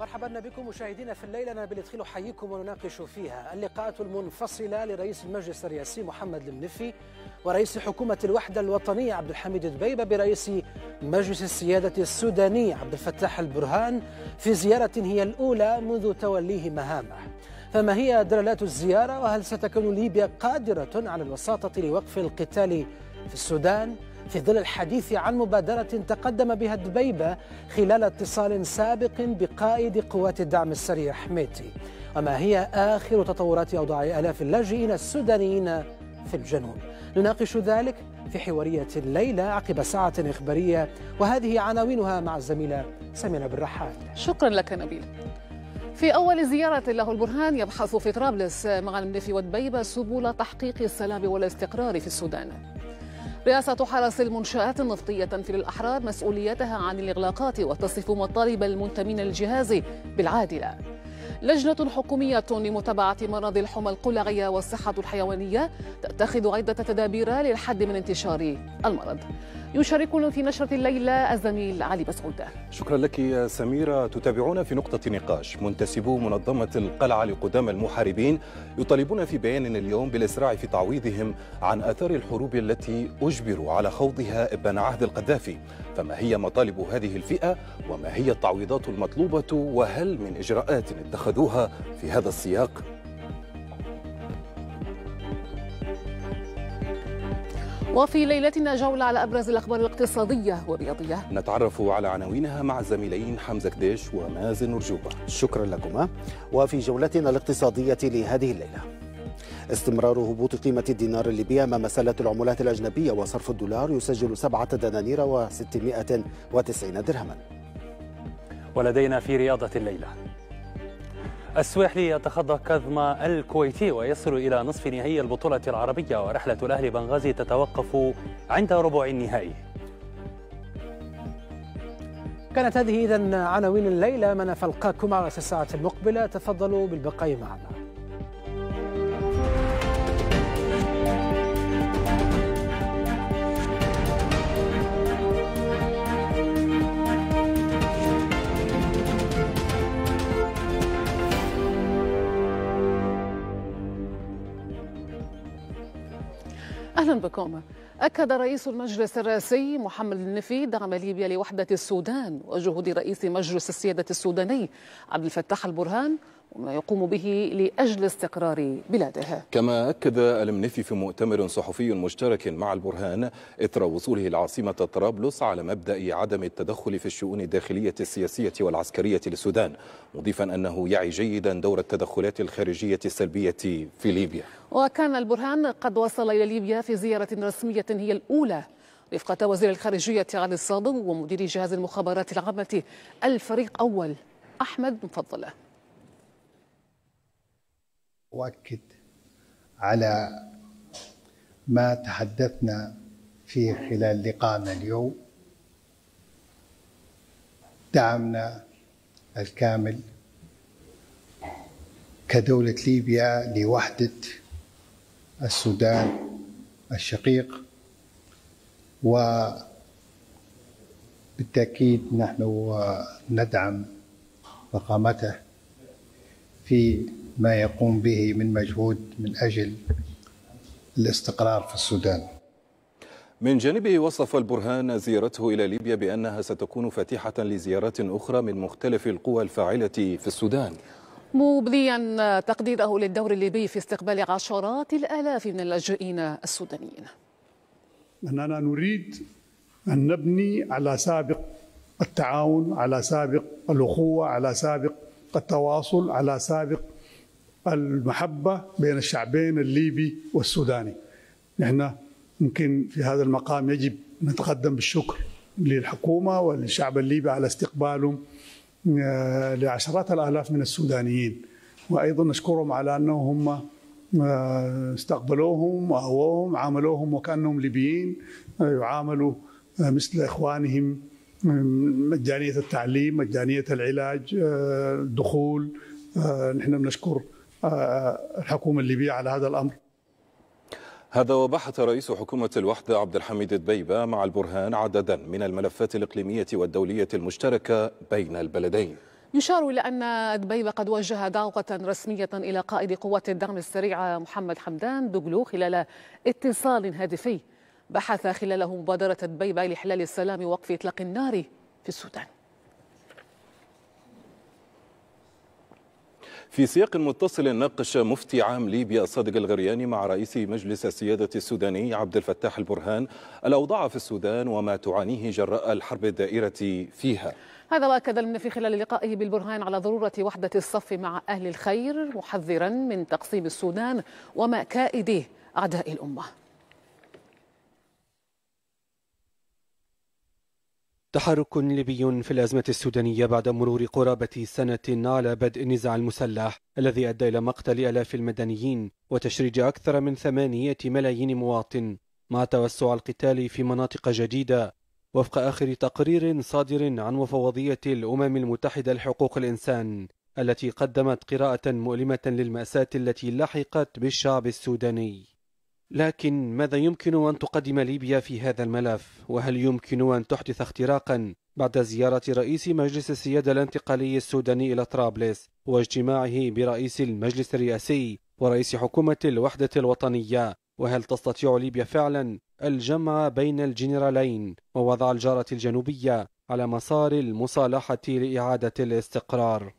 مرحبا بكم مشاهدينا في الليلة أنا بالإدخال أحييكم ونناقش فيها اللقاءات المنفصلة لرئيس المجلس الرئاسي محمد المنفي ورئيس حكومة الوحدة الوطنية عبد الحميد دبيبة برئيس مجلس السيادة السوداني عبد الفتاح البرهان في زيارة هي الأولى منذ توليه مهامه فما هي دلالات الزيارة وهل ستكون ليبيا قادرة على الوساطة لوقف القتال في السودان؟ في ظل الحديث عن مبادرة تقدم بها دبيبة خلال اتصال سابق بقائد قوات الدعم السريع حميتي وما هي آخر تطورات أوضاع آلاف اللاجئين السودانيين في الجنوب نناقش ذلك في حوارية الليلة عقب ساعة إخبارية وهذه عناوينها مع الزميلة سمينة بن رحال شكرا لك نبيل في أول زيارة له البرهان يبحث في طرابلس مع المنفي ودبيبة سبل تحقيق السلام والاستقرار في السودان رئاسة حرس المنشآت النفطية تنفي للأحرار مسؤوليتها عن الإغلاقات وتصف مطالب المنتمين الجهاز بالعادلة لجنة حكومية لمتابعة مرض الحمى القلعية والصحة الحيوانية تتخذ عدة تدابير للحد من انتشار المرض يشاركنا في نشرة الليلة الزميل علي مسعود شكرا لك يا سميرة تتابعون في نقطة نقاش منتسبو منظمة القلعة لقدام المحاربين يطالبون في بيان اليوم بالإسراع في تعويضهم عن أثار الحروب التي أجبروا على خوضها ابن عهد القذافي فما هي مطالب هذه الفئة وما هي التعويضات المطلوبة وهل من إجراءات اتخذوها في هذا السياق وفي ليلتنا جولة على أبرز الأخبار الاقتصادية والرياضية نتعرف على عناوينها مع الزميلين حمزة كديش ومازن رجوبة شكرا لكما وفي جولتنا الاقتصادية لهذه الليلة استمرار هبوط قيمة الدينار الليبي أمام سلة العملات الأجنبية وصرف الدولار يسجل سبعة دنانير وستمائة وتسعين درهما ولدينا في رياضة الليلة السواحلي يتخطى كظم الكويتي ويصل إلى نصف نهائي البطولة العربية ورحلة الأهلي بنغازي تتوقف عند ربع النهائي كانت هذه إذا عناوين الليلة من فلقاكم على الساعة المقبلة تفضلوا بالبقاء معنا أهلا بكم أكد رئيس المجلس الرئاسي محمد النفي دعم ليبيا لوحدة السودان وجهود رئيس مجلس السيادة السوداني عبد الفتاح البرهان وما يقوم به لأجل استقرار بلاده كما أكد المنفي في مؤتمر صحفي مشترك مع البرهان إثر وصوله العاصمة طرابلس على مبدأ عدم التدخل في الشؤون الداخلية السياسية والعسكرية للسودان مضيفا أنه يعي جيدا دور التدخلات الخارجية السلبية في ليبيا وكان البرهان قد وصل إلى ليبيا في زيارة رسمية هي الأولى رفقة وزير الخارجية علي الصادق ومدير جهاز المخابرات العامة الفريق أول أحمد مفضله أؤكد على ما تحدثنا فيه خلال لقائنا اليوم دعمنا الكامل كدولة ليبيا لوحدة السودان الشقيق وبالتأكيد نحن ندعم مقامته في ما يقوم به من مجهود من اجل الاستقرار في السودان. من جانبه وصف البرهان زيارته الى ليبيا بانها ستكون فاتحه لزيارات اخرى من مختلف القوى الفاعله في السودان. مبليا تقديره للدور الليبي في استقبال عشرات الالاف من اللاجئين السودانيين. اننا نريد ان نبني على سابق التعاون، على سابق الاخوه، على سابق التواصل، على سابق المحبة بين الشعبين الليبي والسوداني نحن ممكن في هذا المقام يجب نتقدم بالشكر للحكومة وللشعب الليبي على استقبالهم آه، لعشرات الآلاف من السودانيين وأيضا نشكرهم على أنهم هم آه، استقبلوهم وأووهم عاملوهم وكأنهم ليبيين آه، يعاملوا مثل إخوانهم مجانية التعليم مجانية العلاج الدخول نحن بنشكر آه، الحكومه الليبيه على هذا الامر هذا وبحث رئيس حكومة الوحدة عبد الحميد الدبيبة مع البرهان عددا من الملفات الإقليمية والدولية المشتركة بين البلدين يشار إلى أن دبيبة قد وجه دعوة رسمية إلى قائد قوة الدعم السريع محمد حمدان دوغلو خلال اتصال هاتفي بحث خلاله مبادرة دبيبة لإحلال السلام ووقف إطلاق النار في السودان في سياق متصل ناقش مفتي عام ليبيا صادق الغرياني مع رئيس مجلس السيادة السوداني عبد الفتاح البرهان الأوضاع في السودان وما تعانيه جراء الحرب الدائرة فيها هذا وأكد في خلال لقائه بالبرهان على ضرورة وحدة الصف مع أهل الخير محذرا من تقسيم السودان ومكائده أعداء الأمة تحرك ليبي في الأزمة السودانية بعد مرور قرابة سنة على بدء النزاع المسلح الذي أدى إلى مقتل ألاف المدنيين وتشريد أكثر من ثمانية ملايين مواطن مع توسع القتال في مناطق جديدة وفق آخر تقرير صادر عن مفوضية الأمم المتحدة لحقوق الإنسان التي قدمت قراءة مؤلمة للمأساة التي لحقت بالشعب السوداني لكن ماذا يمكن أن تقدم ليبيا في هذا الملف؟ وهل يمكن أن تحدث اختراقا بعد زيارة رئيس مجلس السيادة الانتقالي السوداني إلى طرابلس واجتماعه برئيس المجلس الرئاسي ورئيس حكومة الوحدة الوطنية؟ وهل تستطيع ليبيا فعلا الجمع بين الجنرالين ووضع الجارة الجنوبية على مسار المصالحة لإعادة الاستقرار؟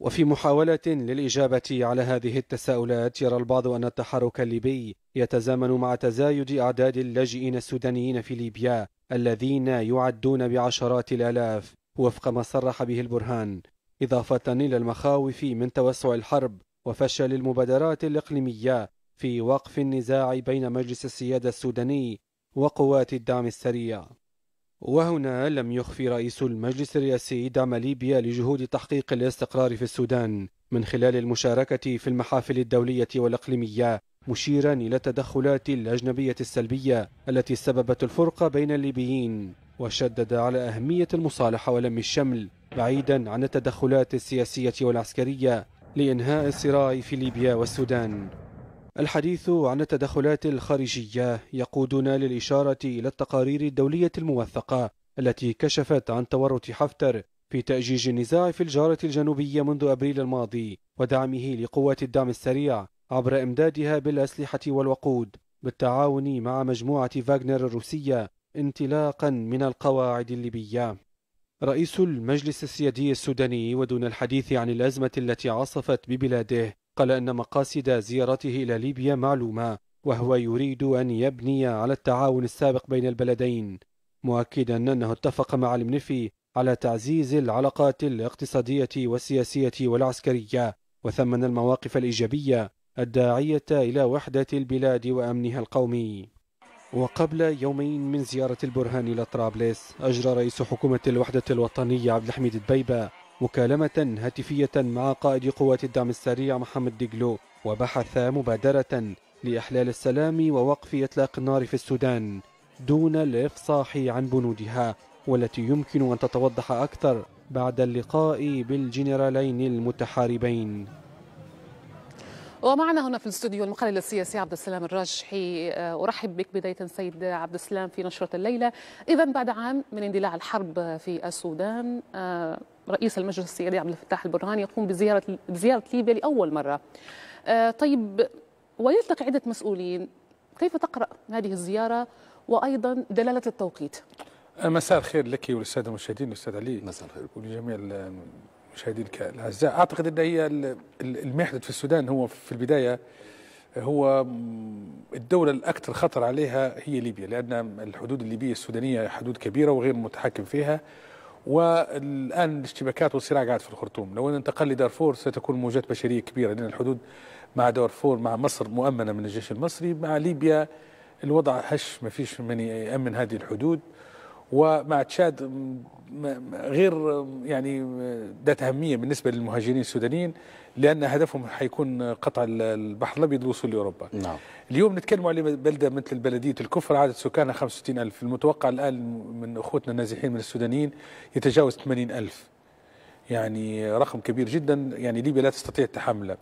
وفي محاولة للإجابة على هذه التساؤلات يرى البعض أن التحرك الليبي يتزامن مع تزايد أعداد اللاجئين السودانيين في ليبيا الذين يعدون بعشرات الآلاف وفق ما صرح به البرهان إضافة إلى المخاوف من توسع الحرب وفشل المبادرات الإقليمية في وقف النزاع بين مجلس السيادة السوداني وقوات الدعم السريع وهنا لم يخفي رئيس المجلس الرئاسي دعم ليبيا لجهود تحقيق الاستقرار في السودان من خلال المشاركة في المحافل الدولية والإقليمية مشيرا إلى التدخلات الأجنبية السلبية التي سببت الفرقة بين الليبيين وشدد على أهمية المصالحة ولم الشمل بعيدا عن التدخلات السياسية والعسكرية لإنهاء الصراع في ليبيا والسودان الحديث عن التدخلات الخارجية يقودنا للإشارة إلى التقارير الدولية الموثقة التي كشفت عن تورط حفتر في تأجيج النزاع في الجارة الجنوبية منذ أبريل الماضي ودعمه لقوات الدعم السريع عبر إمدادها بالأسلحة والوقود بالتعاون مع مجموعة فاغنر الروسية انطلاقا من القواعد الليبية رئيس المجلس السيادي السوداني ودون الحديث عن الأزمة التي عصفت ببلاده قال أن مقاصد زيارته إلى ليبيا معلومة وهو يريد أن يبني على التعاون السابق بين البلدين مؤكدا أنه اتفق مع المنفي على تعزيز العلاقات الاقتصادية والسياسية والعسكرية وثمن المواقف الإيجابية الداعية إلى وحدة البلاد وأمنها القومي وقبل يومين من زيارة البرهان إلى طرابلس أجرى رئيس حكومة الوحدة الوطنية عبد الحميد البيبة مكالمة هاتفية مع قائد قوات الدعم السريع محمد ديغلو وبحث مبادرة لإحلال السلام ووقف إطلاق النار في السودان دون الإفصاح عن بنودها والتي يمكن أن تتوضح أكثر بعد اللقاء بالجنرالين المتحاربين ومعنا هنا في الاستوديو المحلل السياسي عبد السلام الراجحي آه، ارحب بك بدايه سيد عبد السلام في نشره الليله اذا بعد عام من اندلاع الحرب في السودان آه، رئيس المجلس السيادي عبد الفتاح البرهان يقوم بزياره بزياره ليبيا لاول مره آه، طيب ويلتقي عده مسؤولين كيف تقرا هذه الزياره وايضا دلاله التوقيت مساء الخير لك وللساده المشاهدين الاستاذ علي مساء الخير ولجميع مشاهدينا الأعزاء أعتقد أن هي اللي في السودان هو في البداية هو الدولة الأكثر خطر عليها هي ليبيا لأن الحدود الليبية السودانية حدود كبيرة وغير متحكم فيها والآن الاشتباكات والصراع قاعد في الخرطوم لو انتقل لدارفور ستكون موجات بشرية كبيرة لأن الحدود مع دارفور مع مصر مؤمنة من الجيش المصري مع ليبيا الوضع هش ما فيش من يأمن هذه الحدود ومع تشاد غير يعني ذات اهميه بالنسبه للمهاجرين السودانيين لان هدفهم حيكون قطع البحر الابيض للوصول لاوروبا. نعم. اليوم نتكلم على بلده مثل بلديه الكفر عدد سكانها 65000 المتوقع الان من اخوتنا النازحين من السودانيين يتجاوز 80000. يعني رقم كبير جدا يعني ليبيا لا تستطيع تحمله.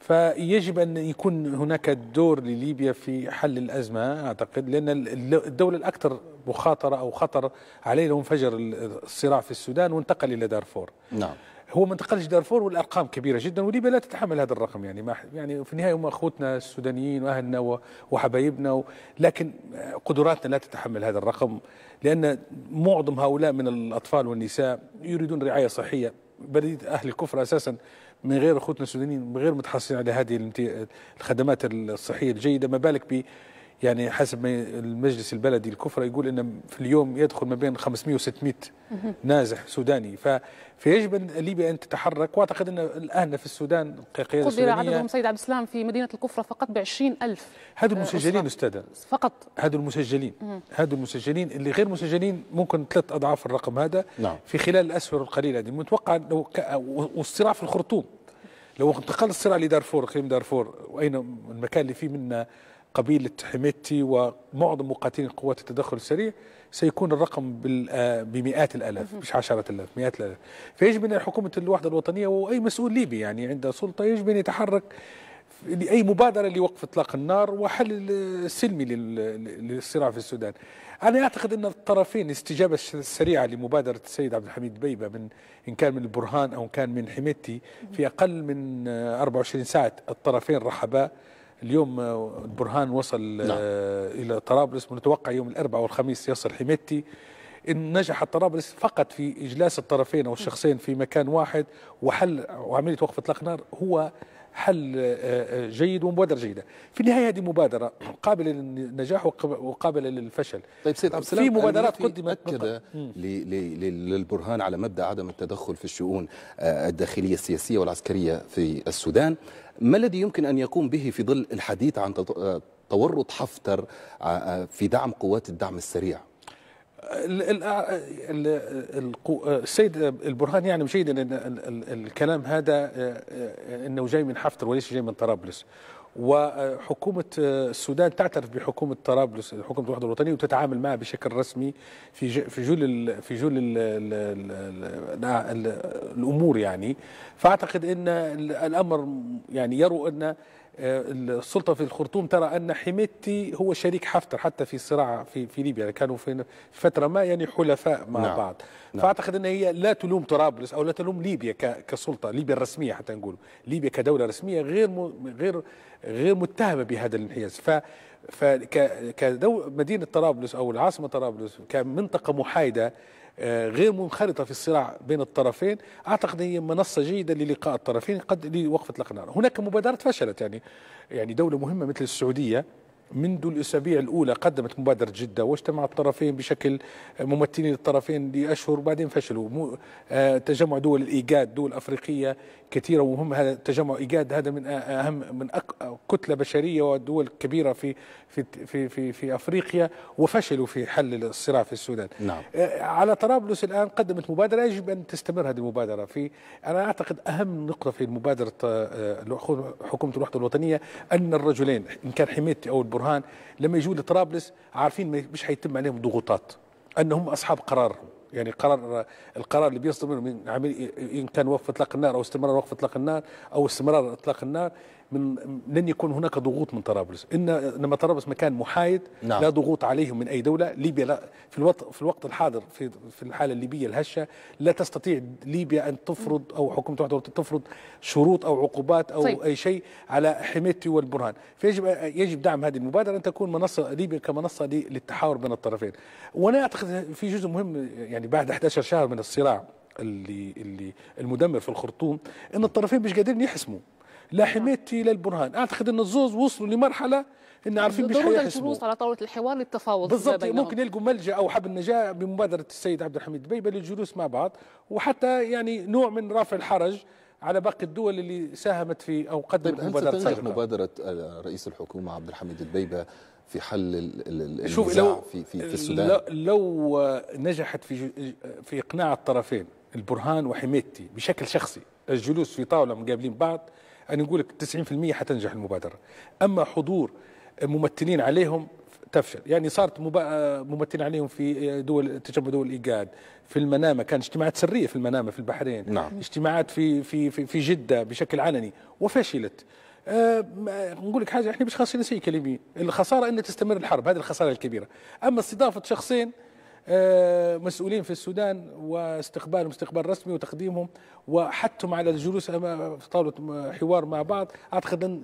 فيجب أن يكون هناك دور لليبيا في حل الأزمة أعتقد لأن الدولة الأكثر مخاطرة أو خطر لو انفجر الصراع في السودان وانتقل إلى دارفور نعم هو ما انتقلش دارفور والارقام كبيره جدا وليبيا لا تتحمل هذا الرقم يعني ما يعني في النهايه هم اخوتنا السودانيين واهلنا وحبايبنا لكن قدراتنا لا تتحمل هذا الرقم لان معظم هؤلاء من الاطفال والنساء يريدون رعايه صحيه بلديه اهل الكفر اساسا من غير اخوتنا السودانيين من غير متحصلين على هذه الخدمات الصحيه الجيده ما بالك يعني حسب ما المجلس البلدي الكفرة يقول أن في اليوم يدخل ما بين 500 و600 نازح سوداني ف... فيجب أن ليبيا أن تتحرك وأعتقد أن الآن في السودان قيادة قدر عددهم سيد عبد السلام في مدينة الكفرة فقط ب 20000 هذو أه، المسجلين أستاذة فقط هذو المسجلين هذو المسجلين اللي غير مسجلين ممكن ثلاث أضعاف الرقم هذا نعم. في خلال الأسفر القليلة دي متوقع لو ك... والصراع في الخرطوم لو انتقل الصراع لدارفور اقليم دارفور واين المكان اللي فيه منا قبيلة حميتي ومعظم مقاتلين قوات التدخل السريع سيكون الرقم آه، بمئات الالاف مش عشرة الاف مئات الالاف فيجب ان حكومة الوحدة الوطنية واي مسؤول ليبي يعني عنده سلطة يجب ان يتحرك لاي مبادره لوقف اطلاق النار وحل سلمي للصراع في السودان. انا اعتقد ان الطرفين الاستجابه السريعه لمبادره السيد عبد الحميد دبيبه من ان كان من البرهان او كان من حميتي في اقل من 24 آه، ساعه الطرفين رحبا اليوم البرهان وصل آه، نعم. الى طرابلس ونتوقع يوم الاربعاء والخميس يصل حميتي ان نجحت طرابلس فقط في اجلاس الطرفين او الشخصين في مكان واحد وحل وعمليه وقف اطلاق نار هو حل آه، آه، جيد ومبادرة جيدة في النهاية هذه مبادرة قابلة للنجاح وقابلة للفشل طيب سيد عبد السلام في مبادرات قدمت للبرهان على مبدأ عدم التدخل في الشؤون الداخلية السياسية والعسكرية في السودان ما الذي يمكن أن يقوم به في ظل الحديث عن آه، تورط حفتر في دعم قوات الدعم السريع السيد البرهان يعلم يعني جيدا ان الكلام هذا آه، آه، انه جاي من حفتر وليس جاي من طرابلس وحكومة آه، السودان تعترف بحكومة طرابلس حكومة الوحدة الوطنية وتتعامل معها بشكل رسمي في في جل في جل الأمور يعني فأعتقد أن الأمر يعني يرو أن آه، السلطه في الخرطوم ترى ان حميدتي هو شريك حفتر حتى في صراع في في ليبيا يعني كانوا في فتره ما يعني حلفاء مع نعم. بعض نعم. فاعتقد ان هي لا تلوم طرابلس او لا تلوم ليبيا كسلطه ليبيا الرسميه حتى نقول ليبيا كدوله رسميه غير غير غير متهمه بهذا الانحياز ف مدينة طرابلس او العاصمه طرابلس كمنطقه محايده آه، غير منخرطة في الصراع بين الطرفين أعتقد هي منصة جيدة للقاء الطرفين قد لوقفة الأقنار هناك مبادرات فشلت يعني يعني دولة مهمة مثل السعودية منذ الأسابيع الأولى قدمت مبادرة جدة واجتمع الطرفين بشكل ممثلين للطرفين لأشهر بعدين فشلوا آه، تجمع دول الإيجاد دول أفريقية كثيره وهم هذا تجمع ايجاد هذا من اهم من كتله بشريه ودول كبيره في في في في, في افريقيا وفشلوا في حل الصراع في السودان. نعم. على طرابلس الان قدمت مبادره يجب ان تستمر هذه المبادره في انا اعتقد اهم نقطه في مبادره حكومه الوحده الوطنيه ان الرجلين ان كان حميتي او البرهان لما يجوا لطرابلس عارفين مش حيتم عليهم ضغوطات انهم اصحاب قرار يعني قرار القرار اللي بيصدر منه من عمليه ان كان وقف اطلاق النار او استمرار وقف اطلاق النار او استمرار اطلاق النار من لن يكون هناك ضغوط من طرابلس إن انما طرابلس مكان محايد نعم. لا ضغوط عليهم من اي دوله ليبيا لا في الوقت في الوقت الحاضر في في الحاله الليبيه الهشه لا تستطيع ليبيا ان تفرض او حكومه واحده تفرض شروط او عقوبات او طيب. اي شيء على حميتي والبرهان فيجب يجب دعم هذه المبادره ان تكون منصه ليبيا كمنصه للتحاور بين الطرفين وانا اعتقد في جزء مهم يعني بعد 11 شهر من الصراع اللي اللي المدمر في الخرطوم ان الطرفين مش قادرين يحسموا لا حمايتي لا البرهان اعتقد ان الزوز وصلوا لمرحله ان عارفين مش ضروره الجلوس على طاوله الحوار للتفاوض بالضبط ممكن يلقوا ملجا او حبل النجاه بمبادره السيد عبد الحميد دبيبة للجلوس مع بعض وحتى يعني نوع من رفع الحرج على باقي الدول اللي ساهمت في او قدمت طيب، مبادره صغيره مبادره آه، رئيس الحكومه عبد الحميد البيبه في حل شوف لو في في, في السودان لو نجحت في في اقناع الطرفين البرهان وحميدتي بشكل شخصي الجلوس في طاوله مقابلين بعض انا نقول لك 90% حتنجح المبادره اما حضور ممثلين عليهم تفشل يعني صارت ممثلين عليهم في دول تجمع دول الايجاد في المنامه كان اجتماعات سريه في المنامه في البحرين نعم. اجتماعات في في في, في جده بشكل علني وفشلت أه نقول لك حاجه احنا مش خاصين نسيك كلمي الخساره ان تستمر الحرب هذه الخساره الكبيره اما استضافه شخصين آه، مسؤولين في السودان واستقبالهم استقبال رسمي وتقديمهم وحثهم على الجلوس امام طاوله حوار مع بعض اعتقد ان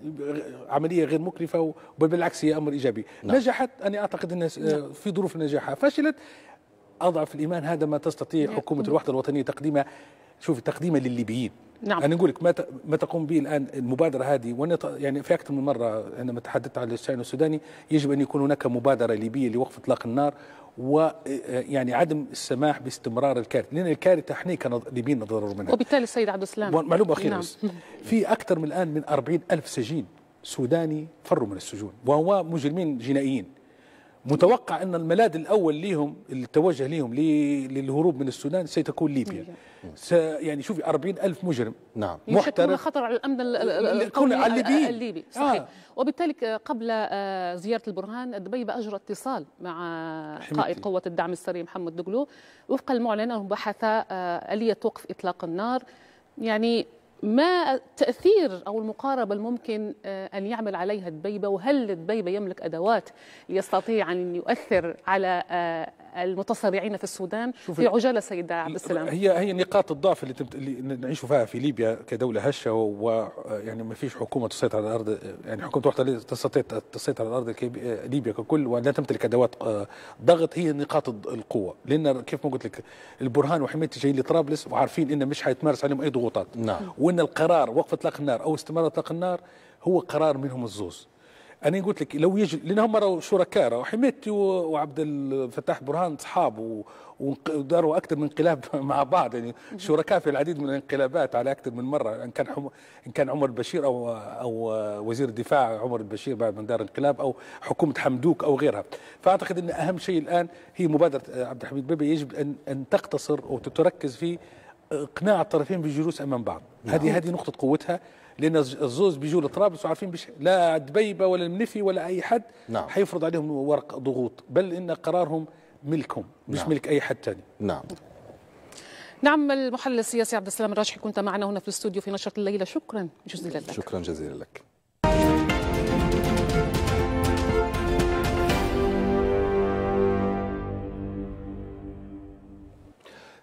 عمليه غير مكلفه بل بالعكس هي امر ايجابي نعم. نجحت انا اعتقد انها نعم. في ظروف نجاحها فشلت اضعف الايمان هذا ما تستطيع نعم. حكومه الوحده الوطنيه تقديمه شوف تقديمه للليبيين نعم انا نقول لك ما ما تقوم به الان المبادره هذه وانا يعني في اكثر من مره عندما تحدثت على الشان السوداني يجب ان يكون هناك مبادره ليبيه لوقف اطلاق النار ويعني آه، آه، عدم السماح باستمرار الكارثه لان الكارثه احنا كليبيين نتضرر منها وبالتالي السيد عبد السلام معلومه اخيره نعم. في اكثر من الان من 40 الف سجين سوداني فروا من السجون وهو مجرمين جنائيين متوقع أن الملاذ الأول ليهم التوجه ليهم للهروب من السودان سيتكون ليبيا س يعني شوفي 40 ألف مجرم نعم محترم خطر على الأمن القومي الليبي. الليبي صحيح آه. وبالتالي قبل آه، زيارة البرهان دبي أجرى اتصال مع قائد قوة الدعم السري محمد دقلو وفق المعلن أنه بحث آه، آلية وقف إطلاق النار يعني ما التأثير أو المقاربة الممكن آه، أن يعمل عليها دبيبة وهل دبيبة يملك أدوات يستطيع أن يؤثر على آه، المتصارعين في السودان في عجاله سيد عبد السلام هي هي نقاط الضعف اللي, تبت... اللي نعيش فيها في ليبيا كدوله هشه ويعني ما فيش حكومه تسيطر على الارض يعني حكومه واحده تستطيع تسيطر على الارض ليبيا ككل ولا تمتلك ادوات آه، ضغط هي نقاط القوه لان كيف ما قلت لك البرهان وحميد جايين لطرابلس وعارفين ان مش حيتمارس عليهم اي ضغوطات نعم وان القرار وقف اطلاق النار او استمرار اطلاق النار هو قرار منهم الزوز انا قلت لك لو يجي لان هم راهو شركاء راهو حميدتي وعبد الفتاح برهان صحاب وداروا اكثر من انقلاب مع بعض يعني شركاء في العديد من الانقلابات على اكثر من مره ان كان حم... ان كان عمر البشير او او وزير الدفاع عمر البشير بعد ما دار انقلاب او حكومه حمدوك او غيرها فاعتقد ان اهم شيء الان هي مبادره عبد الحميد بيبي يجب ان ان تقتصر وتتركز في اقناع الطرفين بالجلوس امام بعض نعم. هذه هذه نقطه قوتها لان الزوز بيجوا لطرابلس وعارفين بش لا دبيبه ولا المنفي ولا اي حد نعم. حيفرض عليهم ورق ضغوط بل ان قرارهم ملكهم مش نعم. ملك اي حد ثاني نعم نعم المحلل السياسي عبد السلام الراجحي كنت معنا هنا في الاستوديو في نشرة الليلة شكرا جزيلا لك شكرا جزيلا لك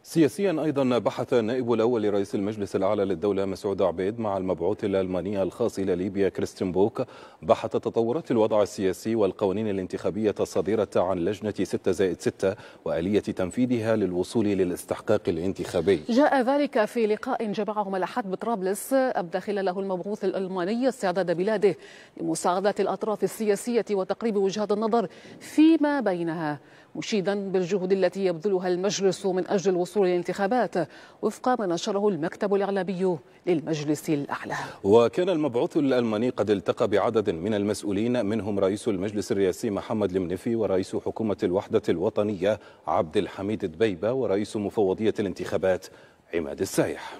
سياسيا أيضا بحث النائب الأول لرئيس المجلس الأعلى للدولة مسعود عبيد مع المبعوث الألماني الخاص إلى ليبيا كريستين بوك بحث تطورات الوضع السياسي والقوانين الانتخابية الصادرة عن لجنة 6 زائد 6 وآلية تنفيذها للوصول للاستحقاق الانتخابي جاء ذلك في لقاء جمعهم الاحد بطرابلس أبدى خلاله المبعوث الألماني استعداد بلاده لمساعدة الأطراف السياسية وتقريب وجهات النظر فيما بينها مشيدا بالجهود التي يبذلها المجلس من أجل الوصول للانتخابات وفق ما نشره المكتب الإعلامي للمجلس الأعلى وكان المبعوث الألماني قد التقى بعدد من المسؤولين منهم رئيس المجلس الرئاسي محمد المنفي ورئيس حكومة الوحدة الوطنية عبد الحميد دبيبة ورئيس مفوضية الانتخابات عماد السايح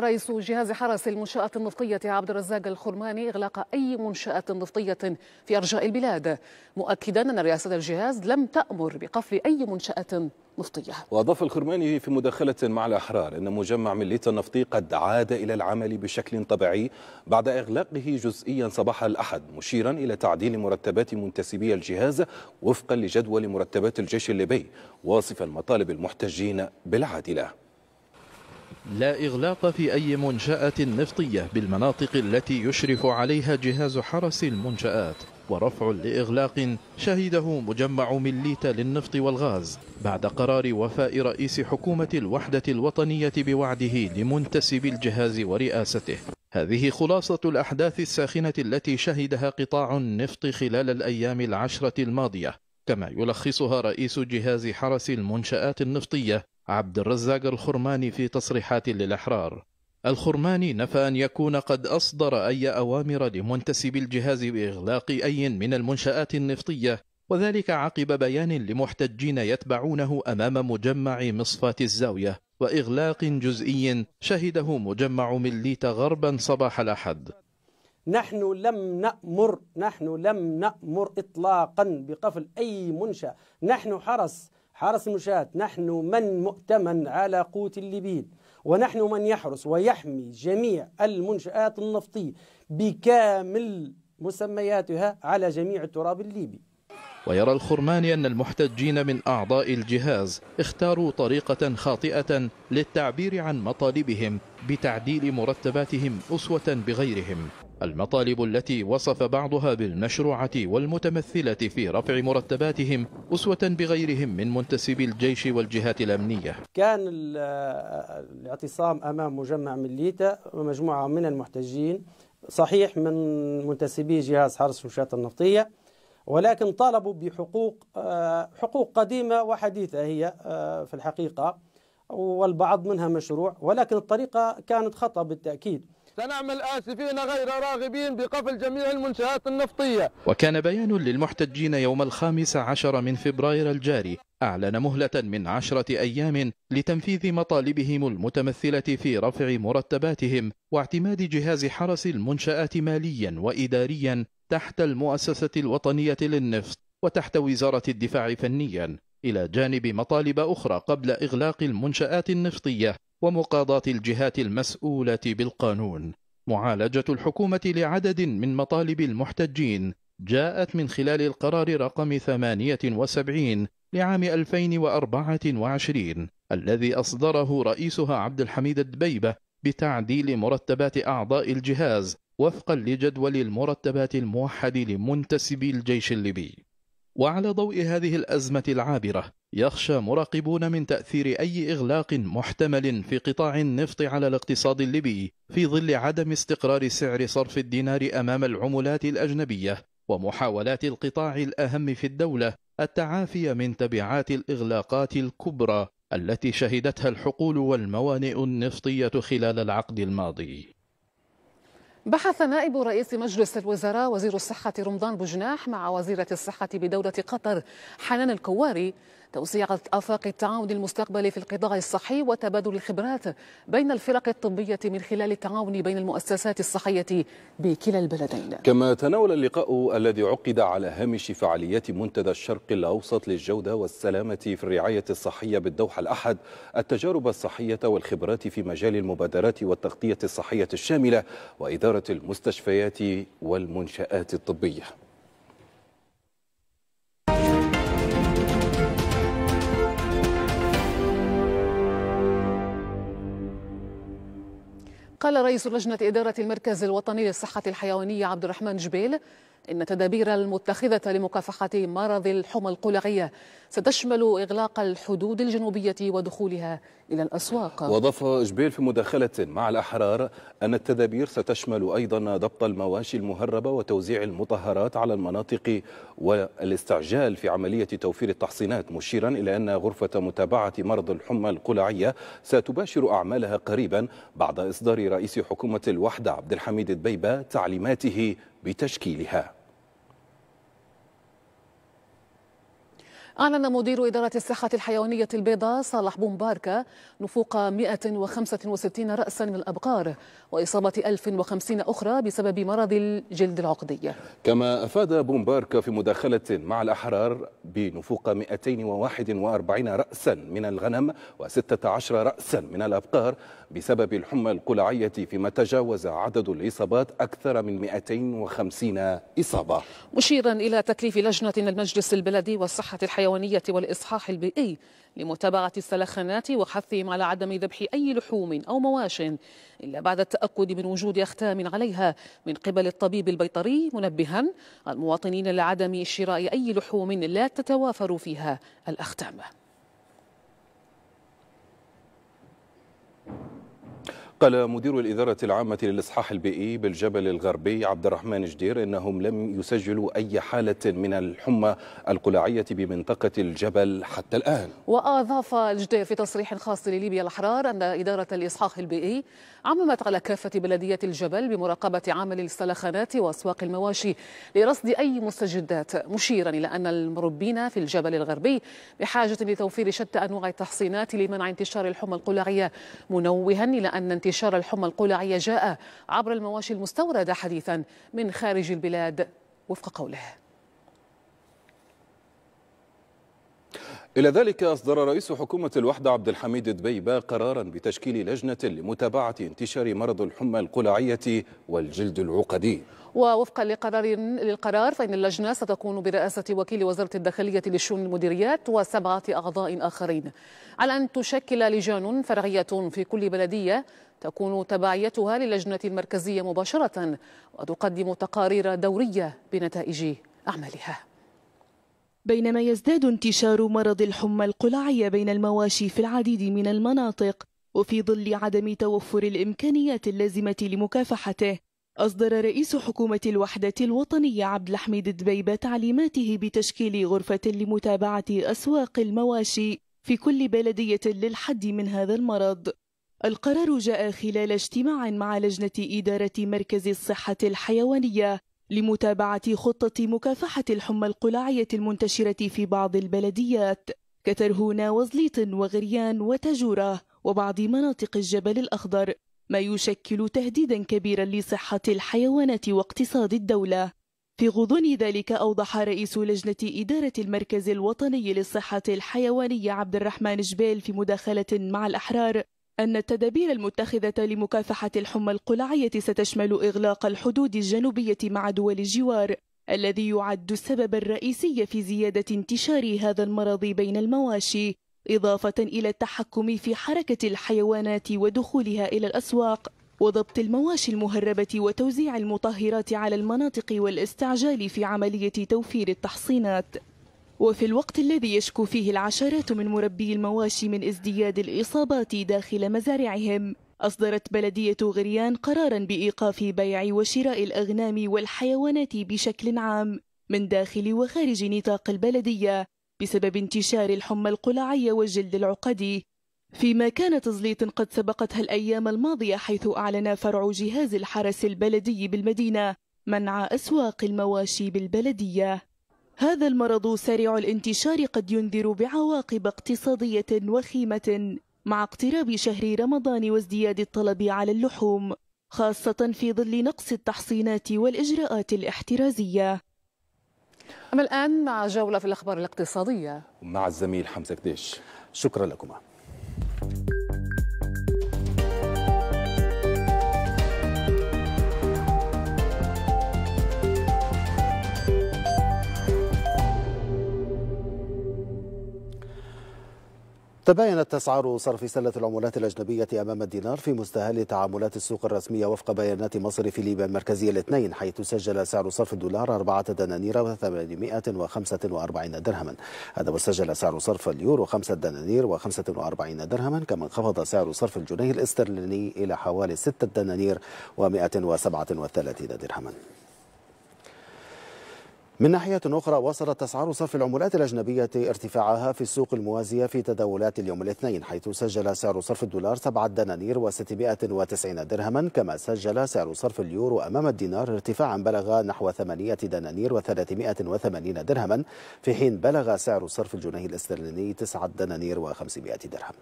رئيس جهاز حرس المنشآت النفطية عبد الرزاق الخرماني إغلاق أي منشأة نفطية في أرجاء البلاد مؤكدا أن رئاسة الجهاز لم تأمر بقفل أي منشأة نفطية وأضاف الخرماني في مداخلة مع الأحرار أن مجمع مليتا النفطي قد عاد إلى العمل بشكل طبيعي بعد إغلاقه جزئيا صباح الأحد مشيرا إلى تعديل مرتبات منتسبي الجهاز وفقا لجدول مرتبات الجيش الليبي واصفا مطالب المحتجين بالعادلة لا إغلاق في أي منشأة نفطية بالمناطق التي يشرف عليها جهاز حرس المنشآت ورفع لإغلاق شهده مجمع مليت للنفط والغاز بعد قرار وفاء رئيس حكومة الوحدة الوطنية بوعده لمنتسب الجهاز ورئاسته هذه خلاصة الأحداث الساخنة التي شهدها قطاع النفط خلال الأيام العشرة الماضية كما يلخصها رئيس جهاز حرس المنشآت النفطية عبد الرزاق الخرماني في تصريحات للأحرار الخرماني نفى أن يكون قد أصدر أي أوامر لمنتسب الجهاز بإغلاق أي من المنشآت النفطية وذلك عقب بيان لمحتجين يتبعونه أمام مجمع مصفاة الزاوية وإغلاق جزئي شهده مجمع مليت غربا صباح الأحد نحن لم نأمر نحن لم نأمر إطلاقا بقفل أي منشأ نحن حرس حرس المشاة نحن من مؤتمن على قوت الليبيين ونحن من يحرس ويحمي جميع المنشآت النفطية بكامل مسمياتها على جميع التراب الليبي ويرى الخرماني أن المحتجين من أعضاء الجهاز اختاروا طريقة خاطئة للتعبير عن مطالبهم بتعديل مرتباتهم أسوة بغيرهم المطالب التي وصف بعضها بالمشروعة والمتمثلة في رفع مرتباتهم أسوة بغيرهم من منتسبي الجيش والجهات الأمنية كان الاعتصام أمام مجمع مليتا ومجموعة من المحتجين صحيح من منتسبي جهاز حرس الشات النفطية ولكن طالبوا بحقوق آه، حقوق قديمة وحديثة هي آه، في الحقيقة والبعض منها مشروع ولكن الطريقة كانت خطأ بالتأكيد سنعمل آسفين غير راغبين بقفل جميع المنشآت النفطية وكان بيان للمحتجين يوم الخامس عشر من فبراير الجاري أعلن مهلة من عشرة أيام لتنفيذ مطالبهم المتمثلة في رفع مرتباتهم واعتماد جهاز حرس المنشآت ماليا وإداريا تحت المؤسسة الوطنية للنفط وتحت وزارة الدفاع فنيا إلى جانب مطالب أخرى قبل إغلاق المنشآت النفطية ومقاضاة الجهات المسؤولة بالقانون معالجة الحكومة لعدد من مطالب المحتجين جاءت من خلال القرار رقم 78 لعام 2024 الذي أصدره رئيسها عبد الحميد الدبيبة بتعديل مرتبات أعضاء الجهاز وفقا لجدول المرتبات الموحد لمنتسبي الجيش الليبي وعلى ضوء هذه الأزمة العابرة يخشى مراقبون من تأثير أي إغلاق محتمل في قطاع النفط على الاقتصاد الليبي في ظل عدم استقرار سعر صرف الدينار أمام العملات الأجنبية ومحاولات القطاع الأهم في الدولة التعافي من تبعات الإغلاقات الكبرى التي شهدتها الحقول والموانئ النفطية خلال العقد الماضي بحث نائب رئيس مجلس الوزراء وزير الصحة رمضان بجناح مع وزيرة الصحة بدولة قطر حنان الكواري توسيع آفاق التعاون المستقبلي في القطاع الصحي وتبادل الخبرات بين الفرق الطبية من خلال التعاون بين المؤسسات الصحية بكلا البلدين كما تناول اللقاء الذي عقد على هامش فعاليات منتدى الشرق الأوسط للجودة والسلامة في الرعاية الصحية بالدوحة الأحد التجارب الصحية والخبرات في مجال المبادرات والتغطية الصحية الشاملة وإدارة المستشفيات والمنشآت الطبية قال رئيس لجنة إدارة المركز الوطني للصحة الحيوانية عبد الرحمن جبيل إن التدابير المتخذة لمكافحة مرض الحمى القلعية ستشمل إغلاق الحدود الجنوبية ودخولها إلى الأسواق وأضاف جبيل في مداخلة مع الأحرار أن التدابير ستشمل أيضا ضبط المواشي المهربة وتوزيع المطهرات على المناطق والاستعجال في عملية توفير التحصينات مشيرا إلى أن غرفة متابعة مرض الحمى القلعية ستباشر أعمالها قريبا بعد إصدار رئيس حكومة الوحدة عبد الحميد البيبة تعليماته بتشكيلها أعلن مدير إدارة الصحة الحيوانية البيضاء صالح بومباركا نفوق 165 رأسا من الأبقار وإصابة 1050 أخرى بسبب مرض الجلد العقدي كما أفاد بومباركا في مداخلة مع الأحرار بنفوق 241 رأسا من الغنم و16 رأسا من الأبقار بسبب الحمى القلعية فيما تجاوز عدد الإصابات أكثر من 250 إصابة مشيرا إلى تكليف لجنة المجلس البلدي والصحة الحيوانية الحيوانية والإصحاح البيئي لمتابعة السلخانات وحثهم على عدم ذبح أي لحوم أو مواش إلا بعد التأكد من وجود أختام عليها من قبل الطبيب البيطري منبها المواطنين لعدم شراء أي لحوم لا تتوافر فيها الأختام. قال مدير الإدارة العامة للإصحاح البيئي بالجبل الغربي عبد الرحمن جدير إنهم لم يسجلوا أي حالة من الحمى القلاعية بمنطقة الجبل حتى الآن وأضاف الجدير في تصريح خاص لليبيا الأحرار أن إدارة الإصحاح البيئي عممت على كافة بلديات الجبل بمراقبة عمل السلخانات وأسواق المواشي لرصد أي مستجدات مشيرا إلى أن المربين في الجبل الغربي بحاجة لتوفير شتى أنواع التحصينات لمنع انتشار الحمى القلاعية منوها إلى أن انتشار الحمى القلاعية جاء عبر المواشي المستوردة حديثا من خارج البلاد وفق قوله إلى ذلك أصدر رئيس حكومة الوحدة عبد الحميد دبيبة قرارا بتشكيل لجنة لمتابعة انتشار مرض الحمى القلعية والجلد العقدي ووفقا لقرار للقرار فإن اللجنة ستكون برئاسة وكيل وزارة الداخلية لشؤون المديريات وسبعة أعضاء آخرين على أن تشكل لجان فرعية في كل بلدية تكون تبعيتها للجنة المركزية مباشرة وتقدم تقارير دورية بنتائج أعمالها بينما يزداد انتشار مرض الحمى القلاعية بين المواشي في العديد من المناطق وفي ظل عدم توفر الإمكانيات اللازمة لمكافحته أصدر رئيس حكومة الوحدة الوطنية عبد الحميد دبيبة تعليماته بتشكيل غرفة لمتابعة أسواق المواشي في كل بلدية للحد من هذا المرض القرار جاء خلال اجتماع مع لجنة إدارة مركز الصحة الحيوانية لمتابعة خطة مكافحة الحمى القلاعية المنتشرة في بعض البلديات كترهونة وزليط وغريان وتجورة وبعض مناطق الجبل الأخضر ما يشكل تهديدا كبيرا لصحة الحيوانات واقتصاد الدولة في غضون ذلك أوضح رئيس لجنة إدارة المركز الوطني للصحة الحيوانية عبد الرحمن جبيل في مداخلة مع الأحرار أن التدابير المتخذة لمكافحة الحمى القلعية ستشمل إغلاق الحدود الجنوبية مع دول الجوار الذي يعد السبب الرئيسي في زيادة انتشار هذا المرض بين المواشي إضافة إلى التحكم في حركة الحيوانات ودخولها إلى الأسواق وضبط المواشي المهربة وتوزيع المطهرات على المناطق والاستعجال في عملية توفير التحصينات وفي الوقت الذي يشكو فيه العشرات من مربي المواشي من ازدياد الإصابات داخل مزارعهم أصدرت بلدية غريان قرارا بإيقاف بيع وشراء الأغنام والحيوانات بشكل عام من داخل وخارج نطاق البلدية بسبب انتشار الحمى القلاعية والجلد العقدي فيما كان تزليط قد سبقتها الأيام الماضية حيث أعلن فرع جهاز الحرس البلدي بالمدينة منع أسواق المواشي بالبلدية هذا المرض سريع الانتشار قد ينذر بعواقب اقتصادية وخيمة مع اقتراب شهر رمضان وازدياد الطلب على اللحوم خاصة في ظل نقص التحصينات والإجراءات الاحترازية أما الآن مع جولة في الأخبار الاقتصادية مع الزميل حمزة كديش شكرا لكما تباينت أسعار صرف سلة العملات الأجنبية أمام الدينار في مستهل تعاملات السوق الرسمية وفق بيانات مصرف ليبيا المركزية الاثنين حيث سجل سعر صرف الدولار أربعة دنانير و845 درهما هذا وسجل سعر صرف اليورو خمسة دنانير و45 درهما كما انخفض سعر صرف الجنيه الاسترليني إلى حوالي ستة دنانير و137 درهما من ناحية أخرى وصلت أسعار صرف العملات الأجنبية ارتفاعها في السوق الموازية في تداولات اليوم الاثنين حيث سجل سعر صرف الدولار 7 دنانير و690 درهما كما سجل سعر صرف اليورو أمام الدينار ارتفاعا بلغ نحو 8 دنانير و380 درهما في حين بلغ سعر صرف الجنيه الاسترليني 9 دنانير و500 درهم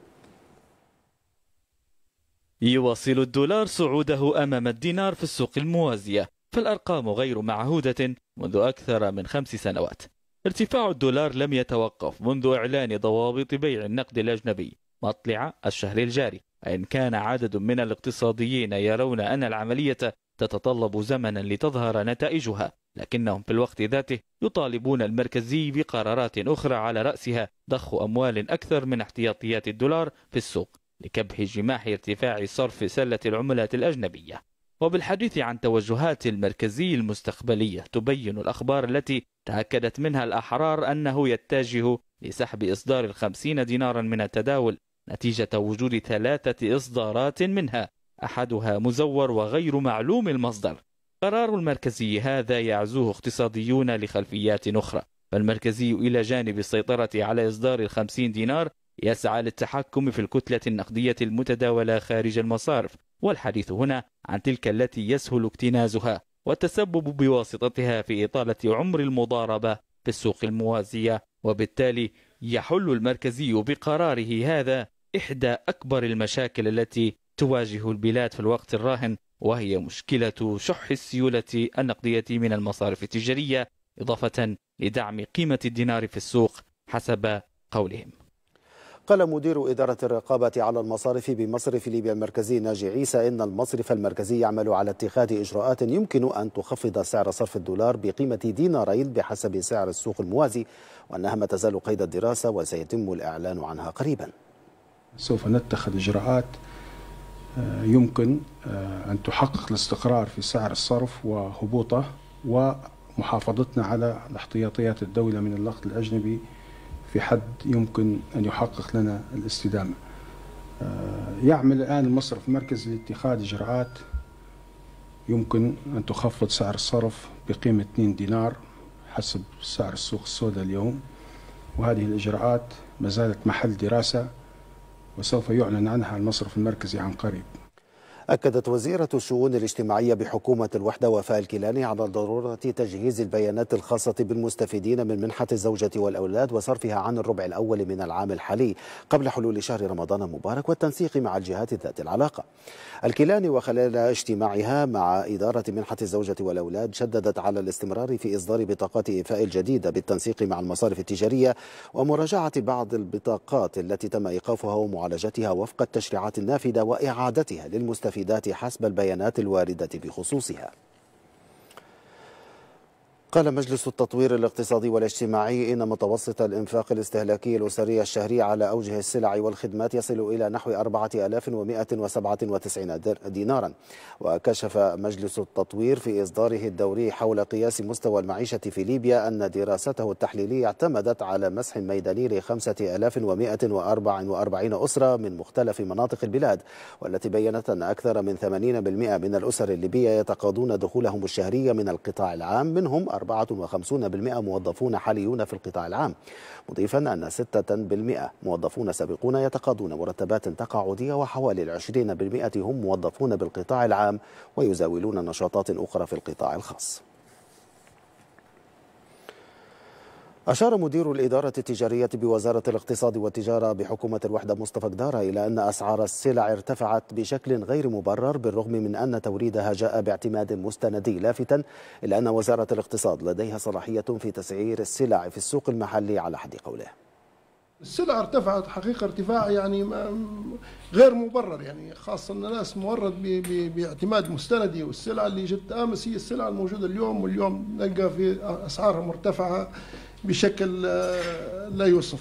يواصل الدولار صعوده أمام الدينار في السوق الموازية فالأرقام غير معهودة منذ أكثر من خمس سنوات ارتفاع الدولار لم يتوقف منذ إعلان ضوابط بيع النقد الأجنبي مطلع الشهر الجاري إن كان عدد من الاقتصاديين يرون أن العملية تتطلب زمنا لتظهر نتائجها لكنهم في الوقت ذاته يطالبون المركزي بقرارات أخرى على رأسها ضخ أموال أكثر من احتياطيات الدولار في السوق لكبح جماح ارتفاع صرف سلة العملات الأجنبية وبالحديث عن توجهات المركزي المستقبلية تبين الأخبار التي تأكدت منها الأحرار أنه يتجه لسحب إصدار الخمسين دينارا من التداول نتيجة وجود ثلاثة إصدارات منها أحدها مزور وغير معلوم المصدر قرار المركزي هذا يعزوه اقتصاديون لخلفيات أخرى فالمركزي إلى جانب السيطرة على إصدار الخمسين دينار يسعى للتحكم في الكتلة النقدية المتداولة خارج المصارف والحديث هنا عن تلك التي يسهل اكتنازها والتسبب بواسطتها في إطالة عمر المضاربة في السوق الموازية وبالتالي يحل المركزي بقراره هذا إحدى أكبر المشاكل التي تواجه البلاد في الوقت الراهن وهي مشكلة شح السيولة النقدية من المصارف التجارية إضافة لدعم قيمة الدينار في السوق حسب قولهم قال مدير إدارة الرقابة على المصارف بمصرف ليبيا المركزي ناجي عيسى إن المصرف المركزي يعمل على اتخاذ إجراءات يمكن أن تخفض سعر صرف الدولار بقيمة دينارين بحسب سعر السوق الموازي وأنها ما تزال قيد الدراسة وسيتم الإعلان عنها قريبا سوف نتخذ إجراءات آه، يمكن آه، أن تحقق الاستقرار في سعر الصرف وهبوطه ومحافظتنا على الاحتياطيات الدولة من النقد الأجنبي في حد يمكن أن يحقق لنا الاستدامة آه، يعمل الآن المصرف المركزي لاتخاذ إجراءات يمكن أن تخفض سعر الصرف بقيمة 2 دينار حسب سعر السوق السوداء اليوم وهذه الإجراءات ما زالت محل دراسة وسوف يعلن عنها المصرف المركزي عن قريب أكدت وزيرة الشؤون الاجتماعية بحكومة الوحدة وفاء الكيلاني على ضرورة تجهيز البيانات الخاصة بالمستفيدين من منحة الزوجة والأولاد وصرفها عن الربع الأول من العام الحالي قبل حلول شهر رمضان المبارك والتنسيق مع الجهات ذات العلاقة الكيلاني وخلال اجتماعها مع إدارة منحة الزوجة والأولاد شددت على الاستمرار في إصدار بطاقات إيفاء الجديدة بالتنسيق مع المصارف التجارية ومراجعة بعض البطاقات التي تم إيقافها ومعالجتها وفق التشريعات النافذة وإعادتها للمستفيدات حسب البيانات الواردة بخصوصها قال مجلس التطوير الاقتصادي والاجتماعي إن متوسط الإنفاق الاستهلاكي الأسري الشهري على أوجه السلع والخدمات يصل إلى نحو 4197 دينارا وكشف مجلس التطوير في إصداره الدوري حول قياس مستوى المعيشة في ليبيا أن دراسته التحليلية اعتمدت على مسح ميداني ل 5144 أسرة من مختلف مناطق البلاد والتي بينت أن أكثر من 80% من الأسر الليبية يتقاضون دخولهم الشهري من القطاع العام منهم 54% موظفون حاليون في القطاع العام مضيفا أن 6% موظفون سابقون يتقاضون مرتبات تقاعدية وحوالي 20% هم موظفون بالقطاع العام ويزاولون نشاطات أخرى في القطاع الخاص أشار مدير الإدارة التجارية بوزارة الاقتصاد والتجارة بحكومة الوحدة مصطفى قدارة إلى أن أسعار السلع ارتفعت بشكل غير مبرر بالرغم من أن توريدها جاء باعتماد مستندي لافتا إلى أن وزارة الاقتصاد لديها صلاحية في تسعير السلع في السوق المحلي على حد قوله السلع ارتفعت حقيقة ارتفاع يعني غير مبرر يعني خاصة أن الناس مورد باعتماد مستندي والسلع اللي جت أمس هي السلع الموجودة اليوم واليوم نلقى في أسعارها مرتفعة بشكل آه، لا يوصف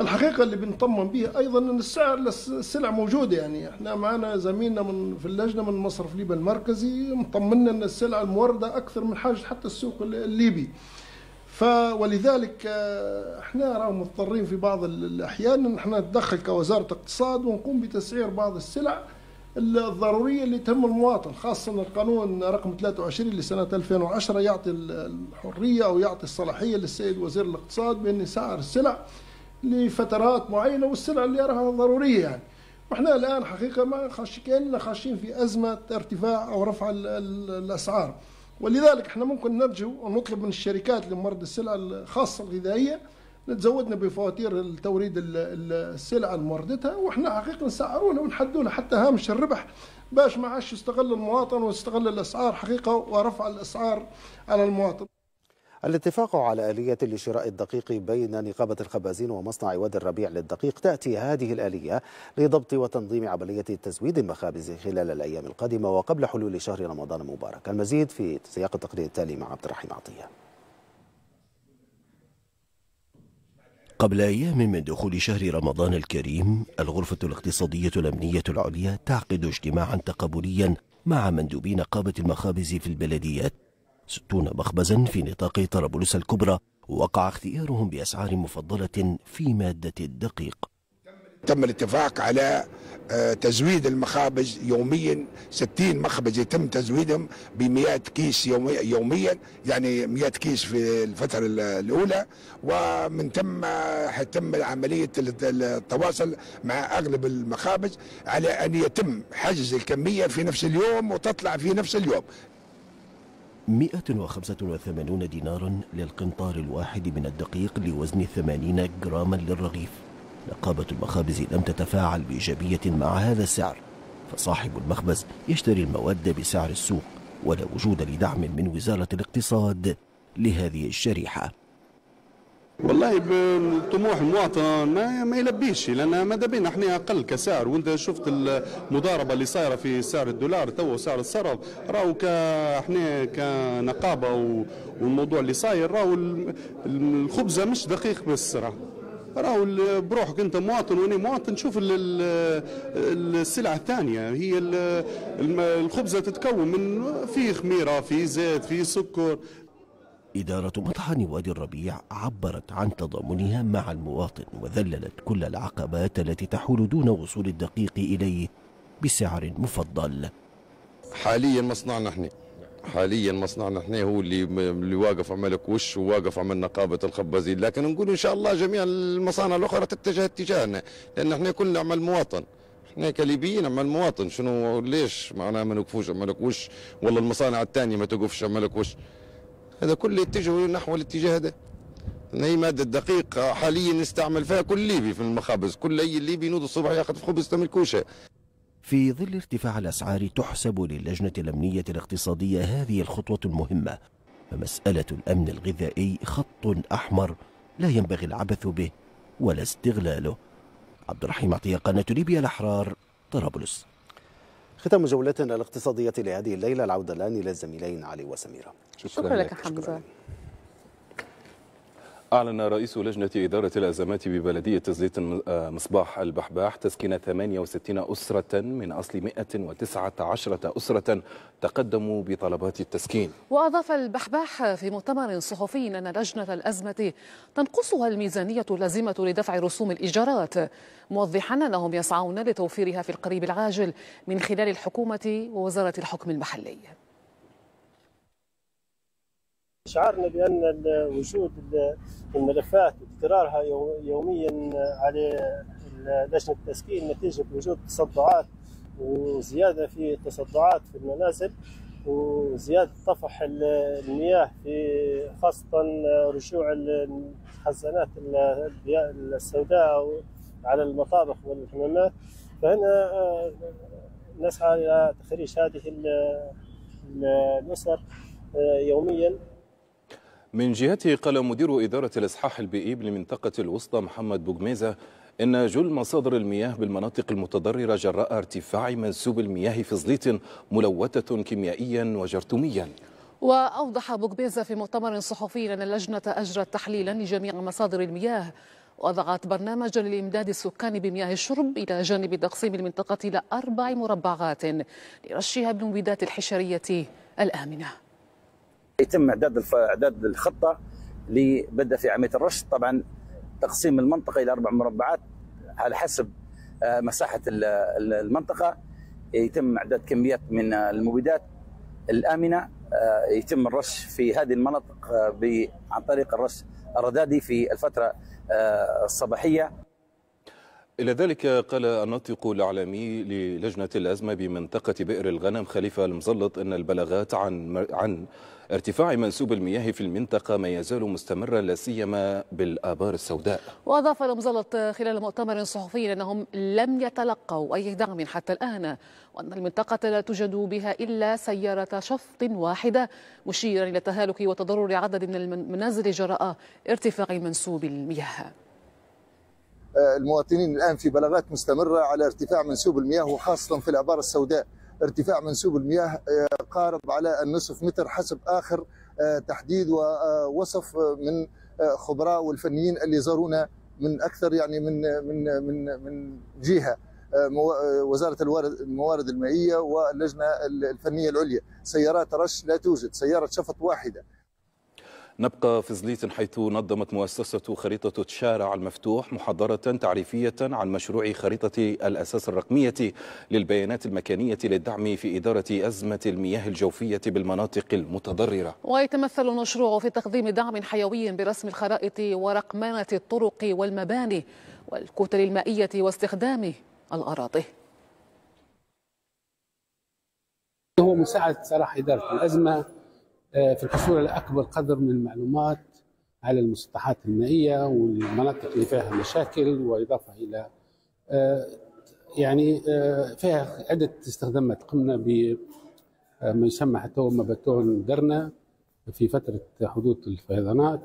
الحقيقة اللي بنطمن به أيضا أن السعر السلع موجودة يعني إحنا معنا زميلنا من في اللجنة من مصرف ليبيا المركزي مطمنا أن السلع الموردة أكثر من حاجة حتى السوق الليبي ف ولذلك آه، احنا راه مضطرين في بعض الاحيان ان احنا نتدخل كوزاره اقتصاد ونقوم بتسعير بعض السلع الضرورية اللي تهم المواطن خاصة القانون رقم 23 لسنة 2010 يعطي الحرية أو يعطي الصلاحية للسيد وزير الاقتصاد بأن يسعر السلع لفترات معينة والسلع اللي يراها ضرورية يعني واحنا الآن حقيقة ما خاش كأننا خاشين في أزمة ارتفاع أو رفع الأسعار ولذلك احنا ممكن نرجو ونطلب من الشركات اللي السلع الخاصة الغذائية تزودنا بفواتير التوريد السلع الموردتها واحنا حقيقه نسعروها ونحدوها حتى هامش الربح باش ما عادش يستغل المواطن ويستغل الاسعار حقيقه ورفع الاسعار على المواطن. الاتفاق على آلية لشراء الدقيق بين نقابة الخبازين ومصنع وادي الربيع للدقيق تأتي هذه الآلية لضبط وتنظيم عملية تزويد المخابز خلال الأيام القادمة وقبل حلول شهر رمضان المبارك المزيد في سياق التقرير التالي مع عبد الرحيم عطية قبل أيام من دخول شهر رمضان الكريم الغرفة الاقتصادية الأمنية العليا تعقد اجتماعا تقابليا مع مندوبي نقابة المخابز في البلديات ستون مخبزا في نطاق طرابلس الكبرى وقع اختيارهم بأسعار مفضلة في مادة الدقيق تم الاتفاق على آه، تزويد المخابز يوميا 60 مخبز يتم تزويدهم ب 100 كيس يوميا يعني 100 كيس في الفتره الاولى ومن ثم حتم آه، عمليه التواصل مع اغلب المخابز على ان يتم حجز الكميه في نفس اليوم وتطلع في نفس اليوم 185 دينارا للقنطار الواحد من الدقيق لوزن 80 جراما للرغيف نقابة المخابز لم تتفاعل بإيجابية مع هذا السعر فصاحب المخبز يشتري المواد بسعر السوق ولا وجود لدعم من وزارة الاقتصاد لهذه الشريحة والله طموح المواطن ما, ما يلبيش لان ماذا بينا احنا اقل كسعر وانت شفت المضاربه اللي صايره في سعر الدولار تو سعر الصرف راهو احنا كنقابه والموضوع اللي صاير راهو الخبزه مش دقيق بس راهو راهو بروحك انت مواطن وانا مواطن شوف السلعه الثانيه هي الخبزه تتكون من في خميره في زيت في سكر إدارة مطحن وادي الربيع عبرت عن تضامنها مع المواطن وذللت كل العقبات التي تحول دون وصول الدقيق إليه بسعر مفضل حاليا مصنعنا احنا حاليا مصنعنا احنا هو اللي اللي واقف عمل وش وواقف عمل نقابه الخبازين لكن نقول ان شاء الله جميع المصانع الاخرى تتجه اتجاهنا لان احنا كلنا عمل مواطن احنا كليبيين عمل مواطن شنو ليش معناها ما نوقفوش عمالك وش ولا المصانع الثانيه ما توقفش عمالك وش هذا كله يتجه نحو الاتجاه هذا هي مادة دقيقة حاليا نستعمل فيها كل ليبي في المخابز كل أي ليبي ينوض الصبح ياخذ في خبز تملكوشة في ظل ارتفاع الأسعار تحسب للجنة الأمنية الاقتصادية هذه الخطوة المهمة فمسألة الأمن الغذائي خط أحمر لا ينبغي العبث به ولا استغلاله عبد الرحيم عطية قناة ليبيا الأحرار طرابلس ختام جولتنا الاقتصادية لهذه الليلة العودة الآن إلى الزميلين علي وسميرة شكرا, شكرا لك, لك حمزة أعلن رئيس لجنة إدارة الأزمات ببلدية زيت آه، مصباح البحباح تسكين 68 أسرة من أصل 119 أسرة تقدموا بطلبات التسكين وأضاف البحباح في مؤتمر صحفي أن لجنة الأزمة تنقصها الميزانية اللازمة لدفع رسوم الإيجارات موضحا أنهم يسعون لتوفيرها في القريب العاجل من خلال الحكومة ووزارة الحكم المحلي شعرنا بان وجود الملفات وتكرارها يوميا على لجنه التسكين نتيجه وجود تصدعات وزياده في التصدعات في المنازل وزياده طفح المياه في خاصه رجوع الخزانات السوداء على المطابخ والحمامات فهنا آه، نسعى الى تخريج هذه الاسر آه، يوميا من جهته قال مدير إدارة الإصحاح البيئي بالمنطقة الوسطى محمد بوجميزة إن جل مصادر المياه بالمناطق المتضررة جراء ارتفاع منسوب المياه في زليط ملوثة كيميائيا وجرثوميا وأوضح بوجميزة في مؤتمر صحفي أن اللجنة أجرت تحليلا لجميع مصادر المياه وضعت برنامجا لإمداد السكان بمياه الشرب إلى جانب تقسيم المنطقة إلى أربع مربعات لرشها بالمبيدات الحشرية الآمنة يتم اعداد اعداد الخطه لبدا في عمليه الرش طبعا تقسيم المنطقه الى اربع مربعات على حسب آه، مساحه المنطقه يتم اعداد كميات من المبيدات الامنه آه، يتم الرش في هذه المناطق آه، عن طريق الرش الردادي في الفتره الصباحيه إلى ذلك قال الناطق الإعلامي للجنة الأزمة بمنطقة بئر الغنم خليفة المزلط أن البلاغات عن عن ارتفاع منسوب المياه في المنطقة ما يزال مستمرا لا سيما بالآبار السوداء. وأضاف المزلط خلال مؤتمر صحفي أنهم لم يتلقوا أي دعم حتى الآن وأن المنطقة لا توجد بها إلا سيارة شفط واحدة مشيرا إلى تهالك وتضرر عدد من المنازل جراء ارتفاع منسوب المياه. آه، المواطنين الآن في بلاغات مستمرة على ارتفاع منسوب المياه وخاصة في العبارة السوداء ارتفاع منسوب المياه آه، قارب على النصف متر حسب آخر آه، تحديد ووصف من خبراء والفنيين اللي زارونا من أكثر يعني من من من من جهة وزاره الموارد المائيه واللجنه الفنيه العليا سيارات رش لا توجد سياره شفط واحده نبقى في زليت حيث نظمت مؤسسة خريطة الشارع المفتوح محاضرة تعريفية عن مشروع خريطة الأساس الرقمية للبيانات المكانية للدعم في إدارة أزمة المياه الجوفية بالمناطق المتضررة ويتمثل المشروع في تقديم دعم حيوي برسم الخرائط ورقمنة الطرق والمباني والكتل المائية واستخدام الأراضي هو مساعدة صراحة إدارة الأزمة آه، في الحصول على اكبر قدر من المعلومات على المسطحات المائيه والمناطق اللي فيها مشاكل واضافه الى آه، يعني آه، فيها عده استخدامات قمنا ب ما يسمى حتى هو مباتون درنا في فتره حدوث الفيضانات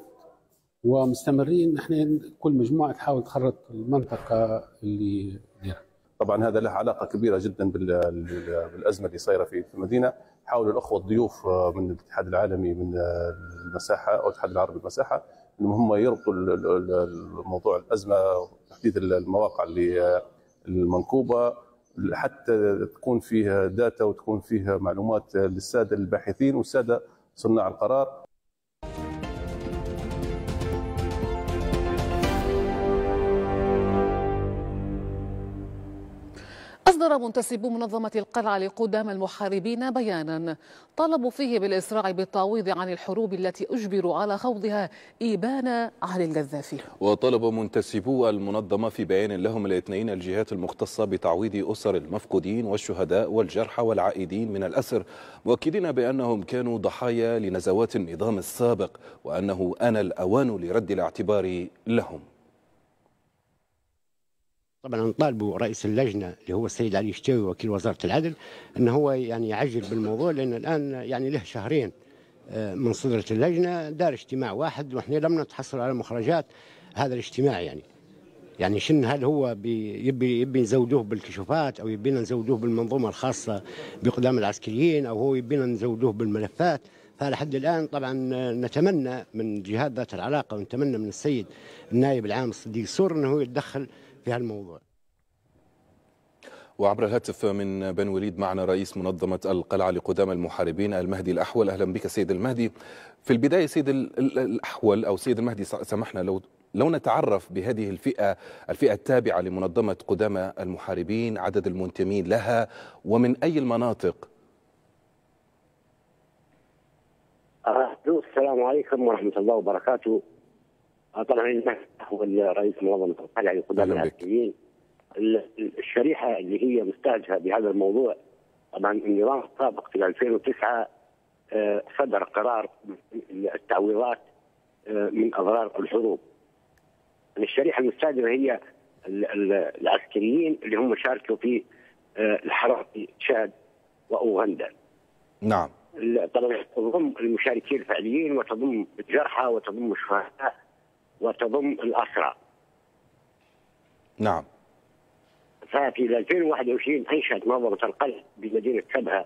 ومستمرين نحن كل مجموعه تحاول تخرط المنطقه اللي ديرها. طبعا هذا له علاقه كبيره جدا بالازمه اللي صايره في المدينه حاولوا الاخوه الضيوف آه، من الاتحاد العالمي من آه، المساحه او الاتحاد العربي المساحه انهم هم يربطوا الموضوع الازمه تحديد المواقع اللي آه، المنكوبه حتى تكون فيها داتا وتكون فيها معلومات للساده الباحثين والساده صناع القرار أصدر منتسبو منظمة القلعة لقدام المحاربين بيانا طالبوا فيه بالإسراع بالتعويض عن الحروب التي أجبروا على خوضها إبان علي القذافي وطلب منتسبو المنظمة في بيان لهم الاثنين الجهات المختصة بتعويض أسر المفقودين والشهداء والجرحى والعائدين من الأسر مؤكدين بأنهم كانوا ضحايا لنزوات النظام السابق وأنه أنا الأوان لرد الاعتبار لهم طبعا نطالبوا رئيس اللجنه اللي هو السيد علي الشتاوي وكيل وزاره العدل ان هو يعني يعجل بالموضوع لان الان يعني له شهرين آه، من صدرة اللجنة دار اجتماع واحد واحنا لم نتحصل على مخرجات هذا الاجتماع يعني يعني شن هل هو يبي يبي نزودوه بالكشوفات او يبينا نزودوه بالمنظومه الخاصه بقدام العسكريين او هو يبينا نزودوه بالملفات فلحد الان طبعا نتمنى من جهات ذات العلاقه ونتمنى من السيد النائب العام الصديق سور انه يتدخل لهالموضوع وعبر الهاتف من بن وليد معنا رئيس منظمة القلعة لقدام المحاربين المهدي الأحول أهلا بك سيد المهدي في البداية سيد الأحول أو سيد المهدي سمحنا لو لو نتعرف بهذه الفئة الفئة التابعة لمنظمة قدامى المحاربين عدد المنتمين لها ومن أي المناطق السلام عليكم ورحمة الله وبركاته آه، طبعا هو الرئيس المنظمه القلعه للقدام يعني العسكريين الشريحه اللي هي مستعجلة بهذا الموضوع طبعا النظام السابق في 2009 آه، صدر قرار التعويضات آه، من اضرار الحروب. يعني الشريحه المستهدفه هي العسكريين اللي هم شاركوا في الحرب في تشاد واوغندا. نعم. طبعا تضم المشاركين الفعليين وتضم الجرحى وتضم الشهداء وتضم الأسرى نعم ففي 2021 أنشأت منظمة القلب بمدينة سبها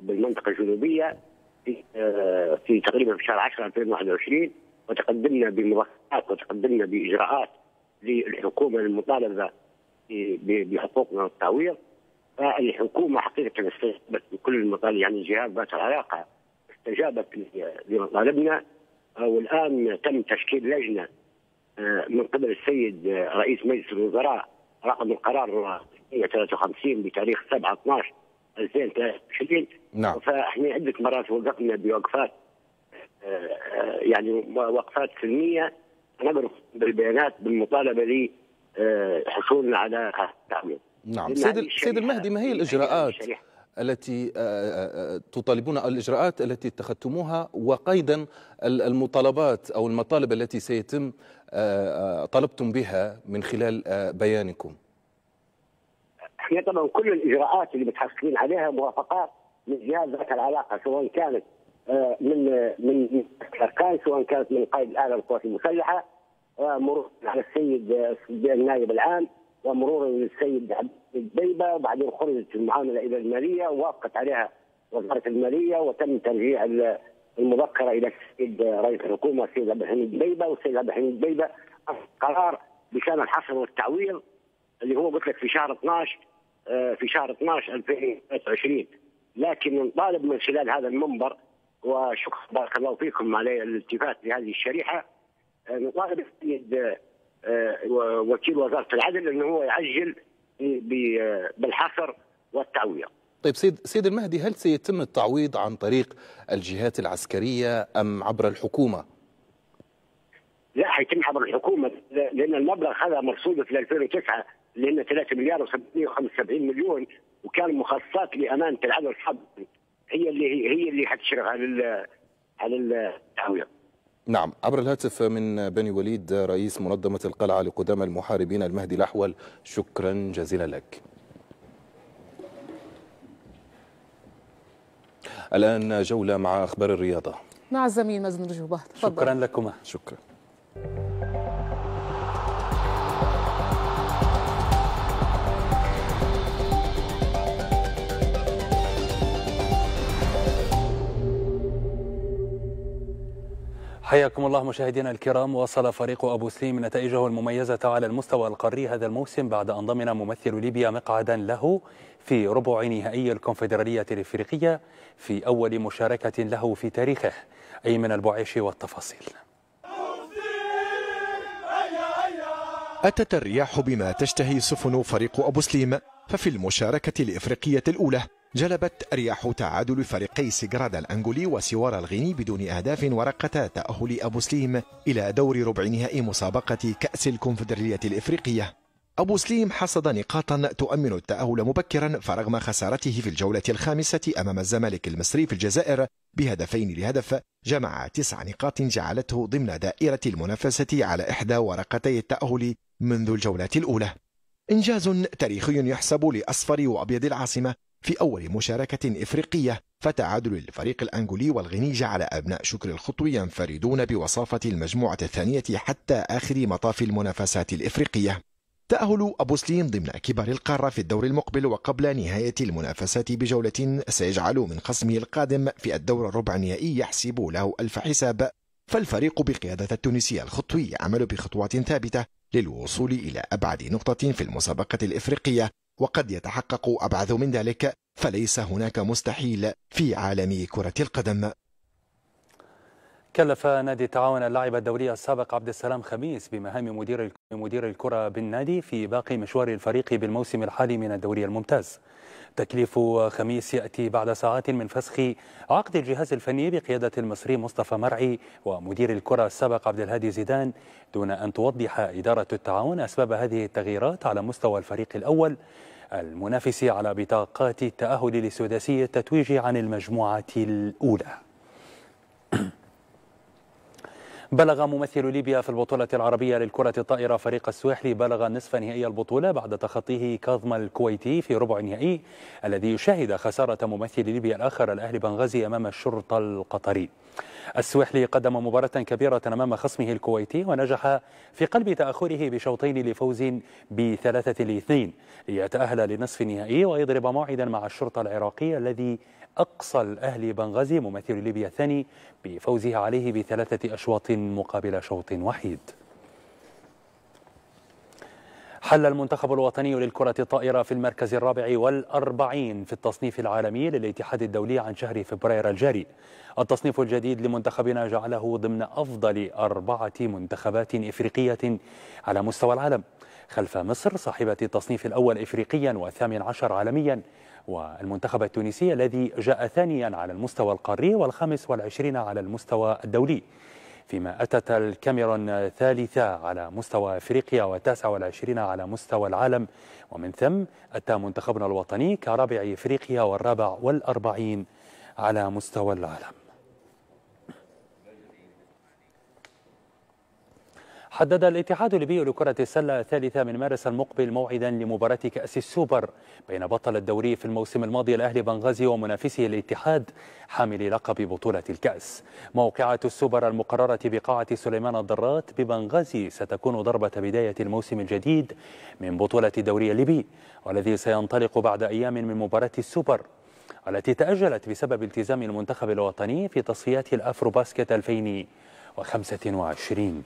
بالمنطقة الجنوبية في آه، في تقريبا في شهر 10 2021 وتقدمنا بملخصات وتقدمنا بإجراءات للحكومة المطالبة بحقوقنا والتعويض فالحكومة حقيقة استجابت بكل المطالب يعني الجهات ذات العلاقة استجابت لمطالبنا والآن تم تشكيل لجنة آه، من قبل السيد آه، رئيس مجلس الوزراء رقم القرار 153 بتاريخ 7 12 2023 نعم فاحنا عده مرات وقفنا بوقفات آه، يعني وقفات سلميه نبرز بالبيانات بالمطالبه ل حصولنا على تعمل نعم سيد سيد المهدي ما هي الاجراءات التي تطالبون الاجراءات التي اتخذتموها وقيدا المطالبات او المطالب التي سيتم آه، آه، طلبتم بها من خلال آه، بيانكم؟ احنا طبعا كل الاجراءات اللي متحققين عليها موافقات من جهات ذات العلاقه سواء كانت من من اركان سواء كانت من قائد الاعلى للقوات المسلحه مرور على السيد النائب العام ومرورا للسيد عبد البيبه وبعدين خرجت المعامله الى الماليه ووافقت عليها وزاره الماليه وتم ترجيع المذكره الى السيد رئيس الحكومه السيد عبد الحميد بيبه والسيد عبد الحميد بيبه قرار بشان الحصر والتعويض اللي هو قلت لك في شهر 12 آه، في شهر 12 2023 لكن نطالب من خلال هذا المنبر وشكرا بارك الله فيكم على الالتفات لهذه الشريحه آه، نطالب السيد آه، وكيل وزاره العدل انه هو يعجل بالحصر والتعويض طيب سيد, سيد المهدي هل سيتم التعويض عن طريق الجهات العسكرية أم عبر الحكومة؟ لا حيتم عبر الحكومة لأن المبلغ هذا مرصود في 2009 لأن 3 مليار و775 مليون وكان مخصصات لأمانة العدل الحر هي اللي هي اللي حتشرف على على التعويض نعم عبر الهاتف من بني وليد رئيس منظمة القلعة لقدام المحاربين المهدي الأحول شكرا جزيلا لك الآن جولة مع أخبار الرياضة مع الزميل مازن رجوبة شكرا لكما شكرا حياكم الله مشاهدينا الكرام وصل فريق أبو سليم نتائجه المميزة على المستوى القاري هذا الموسم بعد أن ضمن ممثل ليبيا مقعدا له في ربع نهائي الكونفدرالية الإفريقية في أول مشاركة له في تاريخه أيمن البعيش والتفاصيل أتت الرياح بما تشتهي سفن فريق أبو سليم ففي المشاركة الإفريقية الأولى جلبت رياح تعادل فريقي سيغرادا الأنجولي وسوار الغيني بدون أهداف ورقة تأهل أبو سليم إلى دور ربع نهائي مسابقة كأس الكونفدرالية الإفريقية أبو سليم حصد نقاطا تؤمن التأهل مبكرا فرغم خسارته في الجولة الخامسة أمام الزمالك المصري في الجزائر بهدفين لهدف جمع تسع نقاط جعلته ضمن دائرة المنافسة على إحدى ورقتي التأهل منذ الجولة الأولى إنجاز تاريخي يحسب لأصفر وأبيض العاصمة في أول مشاركة إفريقية فتعادل الفريق الأنجولي والغيني جعل أبناء شكر الخطو ينفردون بوصافة المجموعة الثانية حتى آخر مطاف المنافسات الإفريقية تأهل أبو سليم ضمن كبار القارة في الدور المقبل وقبل نهاية المنافسات بجولة سيجعل من خصمه القادم في الدور الربع النهائي يحسب له ألف حساب فالفريق بقيادة التونسي الخطوي يعمل بخطوات ثابتة للوصول إلى أبعد نقطة في المسابقة الإفريقية وقد يتحقق أبعد من ذلك فليس هناك مستحيل في عالم كرة القدم كلف نادي التعاون اللاعب الدولي السابق عبد السلام خميس بمهام مدير مدير الكرة بالنادي في باقي مشوار الفريق بالموسم الحالي من الدوري الممتاز. تكليف خميس يأتي بعد ساعات من فسخ عقد الجهاز الفني بقيادة المصري مصطفى مرعي ومدير الكرة السابق عبد الهادي زيدان دون أن توضح إدارة التعاون أسباب هذه التغييرات على مستوى الفريق الأول المنافس على بطاقات التأهل لسداسية التتويج عن المجموعة الأولى. بلغ ممثل ليبيا في البطولة العربية للكرة الطائرة فريق السويحلي بلغ نصف نهائي البطولة بعد تخطيه كاظم الكويتي في ربع النهائي الذي شهد خسارة ممثل ليبيا الآخر الأهلي بنغازي أمام الشرطة القطري السويحلي قدم مباراة كبيرة أمام خصمه الكويتي ونجح في قلب تأخره بشوطين لفوز بثلاثة لاثنين ليتأهل لنصف النهائي ويضرب موعدا مع الشرطة العراقية الذي أقصى الأهلي بنغازي ممثل ليبيا الثاني بفوزه عليه بثلاثة أشواط مقابل شوط وحيد حل المنتخب الوطني للكرة الطائرة في المركز الرابع والأربعين في التصنيف العالمي للاتحاد الدولي عن شهر فبراير الجاري التصنيف الجديد لمنتخبنا جعله ضمن أفضل أربعة منتخبات إفريقية على مستوى العالم خلف مصر صاحبة التصنيف الأول إفريقيا والثامن عشر عالميا والمنتخب التونسي الذي جاء ثانيا على المستوى القاري والخامس والعشرين على المستوى الدولي فيما أتت الكاميرون ثالثة على مستوى أفريقيا وتاسعة والعشرين على مستوى العالم ومن ثم أتى منتخبنا الوطني كرابع إفريقيا والرابع والأربعين على مستوى العالم حدد الاتحاد الليبي لكرة السلة الثالثة من مارس المقبل موعدا لمباراة كأس السوبر بين بطل الدوري في الموسم الماضي الأهلي بنغازي ومنافسه الاتحاد حامل لقب بطولة الكأس موقعة السوبر المقررة بقاعة سليمان الضرات ببنغازي ستكون ضربة بداية الموسم الجديد من بطولة الدوري الليبي والذي سينطلق بعد أيام من مباراة السوبر التي تأجلت بسبب التزام المنتخب الوطني في تصفيات الأفرو باسكت 2025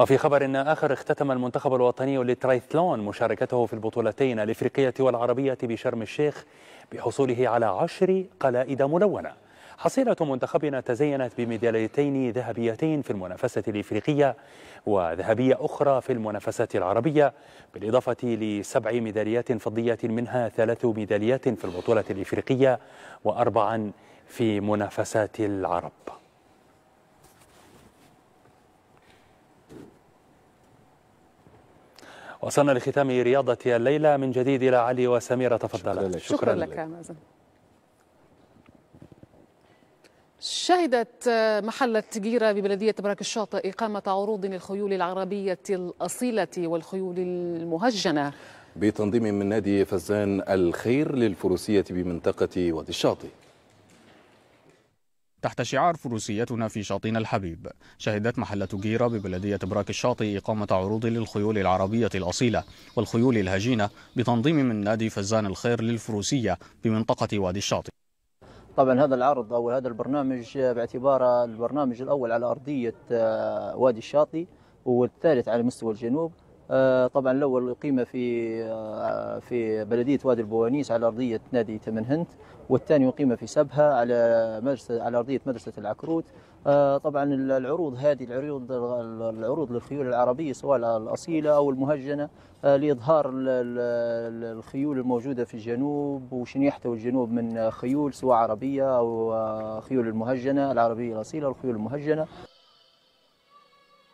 وفي خبر آخر اختتم المنتخب الوطني للترايثلون مشاركته في البطولتين الإفريقية والعربية بشرم الشيخ بحصوله على عشر قلائد ملونة حصيلة منتخبنا تزينت بميداليتين ذهبيتين في المنافسة الإفريقية وذهبية أخرى في المنافسات العربية بالإضافة لسبع ميداليات فضية منها ثلاث ميداليات في البطولة الإفريقية وأربعا في منافسات العرب وصلنا لختام رياضة الليلة من جديد إلى علي وسميرة شكرا, شكرا, شكرا لك مازن شهدت محلة جيرة ببلدية براك الشاطئ إقامة عروض للخيول العربية الأصيلة والخيول المهجنة بتنظيم من نادي فزان الخير للفروسية بمنطقة وادي الشاطئ تحت شعار فروسيتنا في شاطئنا الحبيب شهدت محلة جيرة ببلدية براك الشاطئ إقامة عروض للخيول العربية الأصيلة والخيول الهجينة بتنظيم من نادي فزان الخير للفروسية بمنطقة وادي الشاطئ طبعا هذا العرض أو هذا البرنامج باعتباره البرنامج الأول على أرضية آه، وادي الشاطئ والثالث على مستوى الجنوب آه، طبعا الاول قيمه في آه، في بلديه وادي البوانيس على ارضيه نادي تمن هند والثاني اقيم في سبها على مدرسه على ارضيه مدرسه العكروت آه، طبعا العروض هذه العروض العروض للخيول العربيه سواء الاصيله او المهجنه لاظهار الخيول الموجوده في الجنوب وشن يحتوي الجنوب من خيول سواء عربيه او خيول المهجنه العربيه الاصيله والخيول المهجنه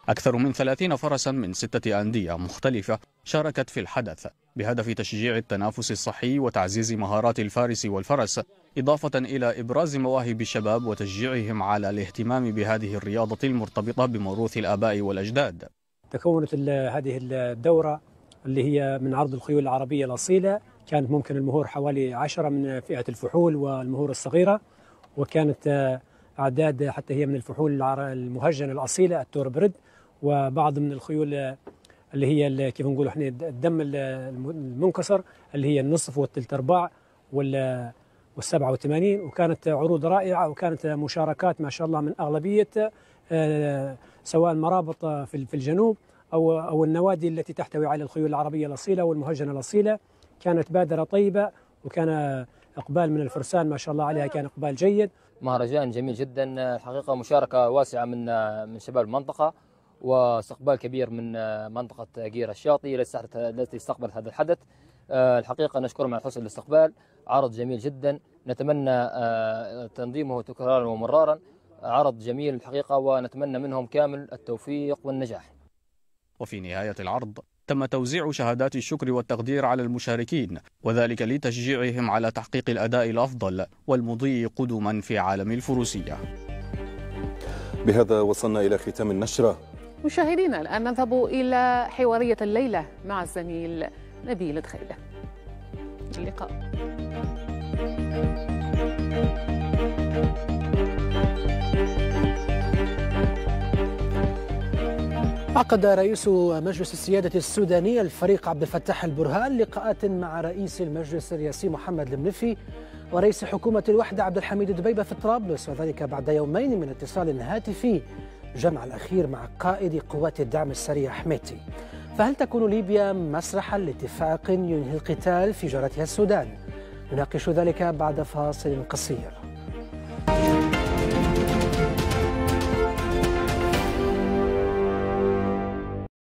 أكثر من 30 فرسا من ستة أندية مختلفة شاركت في الحدث بهدف تشجيع التنافس الصحي وتعزيز مهارات الفارس والفرس إضافة إلى إبراز مواهب الشباب وتشجيعهم على الاهتمام بهذه الرياضة المرتبطة بموروث الآباء والأجداد تكونت هذه الدورة اللي هي من عرض الخيول العربية الأصيلة كانت ممكن المهور حوالي عشرة من فئة الفحول والمهور الصغيرة وكانت آه، أعداد حتى هي من الفحول المهجنة الأصيلة التوربرد وبعض من الخيول اللي هي كيف نقول احنا الدم المنكسر اللي هي النصف والثلث ارباع وال 87 وكانت عروض رائعة وكانت مشاركات ما شاء الله من أغلبية آه، سواء المرابط في الجنوب أو أو النوادي التي تحتوي على الخيول العربية الأصيلة والمهجنة الأصيلة كانت بادرة طيبة وكان إقبال من الفرسان ما شاء الله عليها كان إقبال جيد مهرجان جميل جدا الحقيقة مشاركة واسعة من آه، من شباب المنطقة واستقبال كبير من آه، منطقة جير الشاطئ التي استقبلت هذا الحدث آه، الحقيقة نشكرهم على حسن الاستقبال عرض جميل جدا نتمنى آه، تنظيمه تكرارا ومرارا عرض جميل الحقيقة ونتمنى منهم كامل التوفيق والنجاح وفي نهاية العرض تم توزيع شهادات الشكر والتقدير على المشاركين وذلك لتشجيعهم على تحقيق الأداء الأفضل والمضي قدما في عالم الفروسية بهذا وصلنا إلى ختام النشرة مشاهدينا الآن نذهب إلى حوارية الليلة مع الزميل نبيل دخيلة اللقاء عقد رئيس مجلس السيادة السوداني الفريق عبد الفتاح البرهان لقاءات مع رئيس المجلس الرئاسي محمد المنفي ورئيس حكومة الوحدة عبد الحميد دبيبة في طرابلس وذلك بعد يومين من اتصال هاتفي جمع الأخير مع قائد قوات الدعم السريع حميتي فهل تكون ليبيا مسرحا لاتفاق ينهي القتال في جارتها السودان؟ نناقش ذلك بعد فاصل قصير.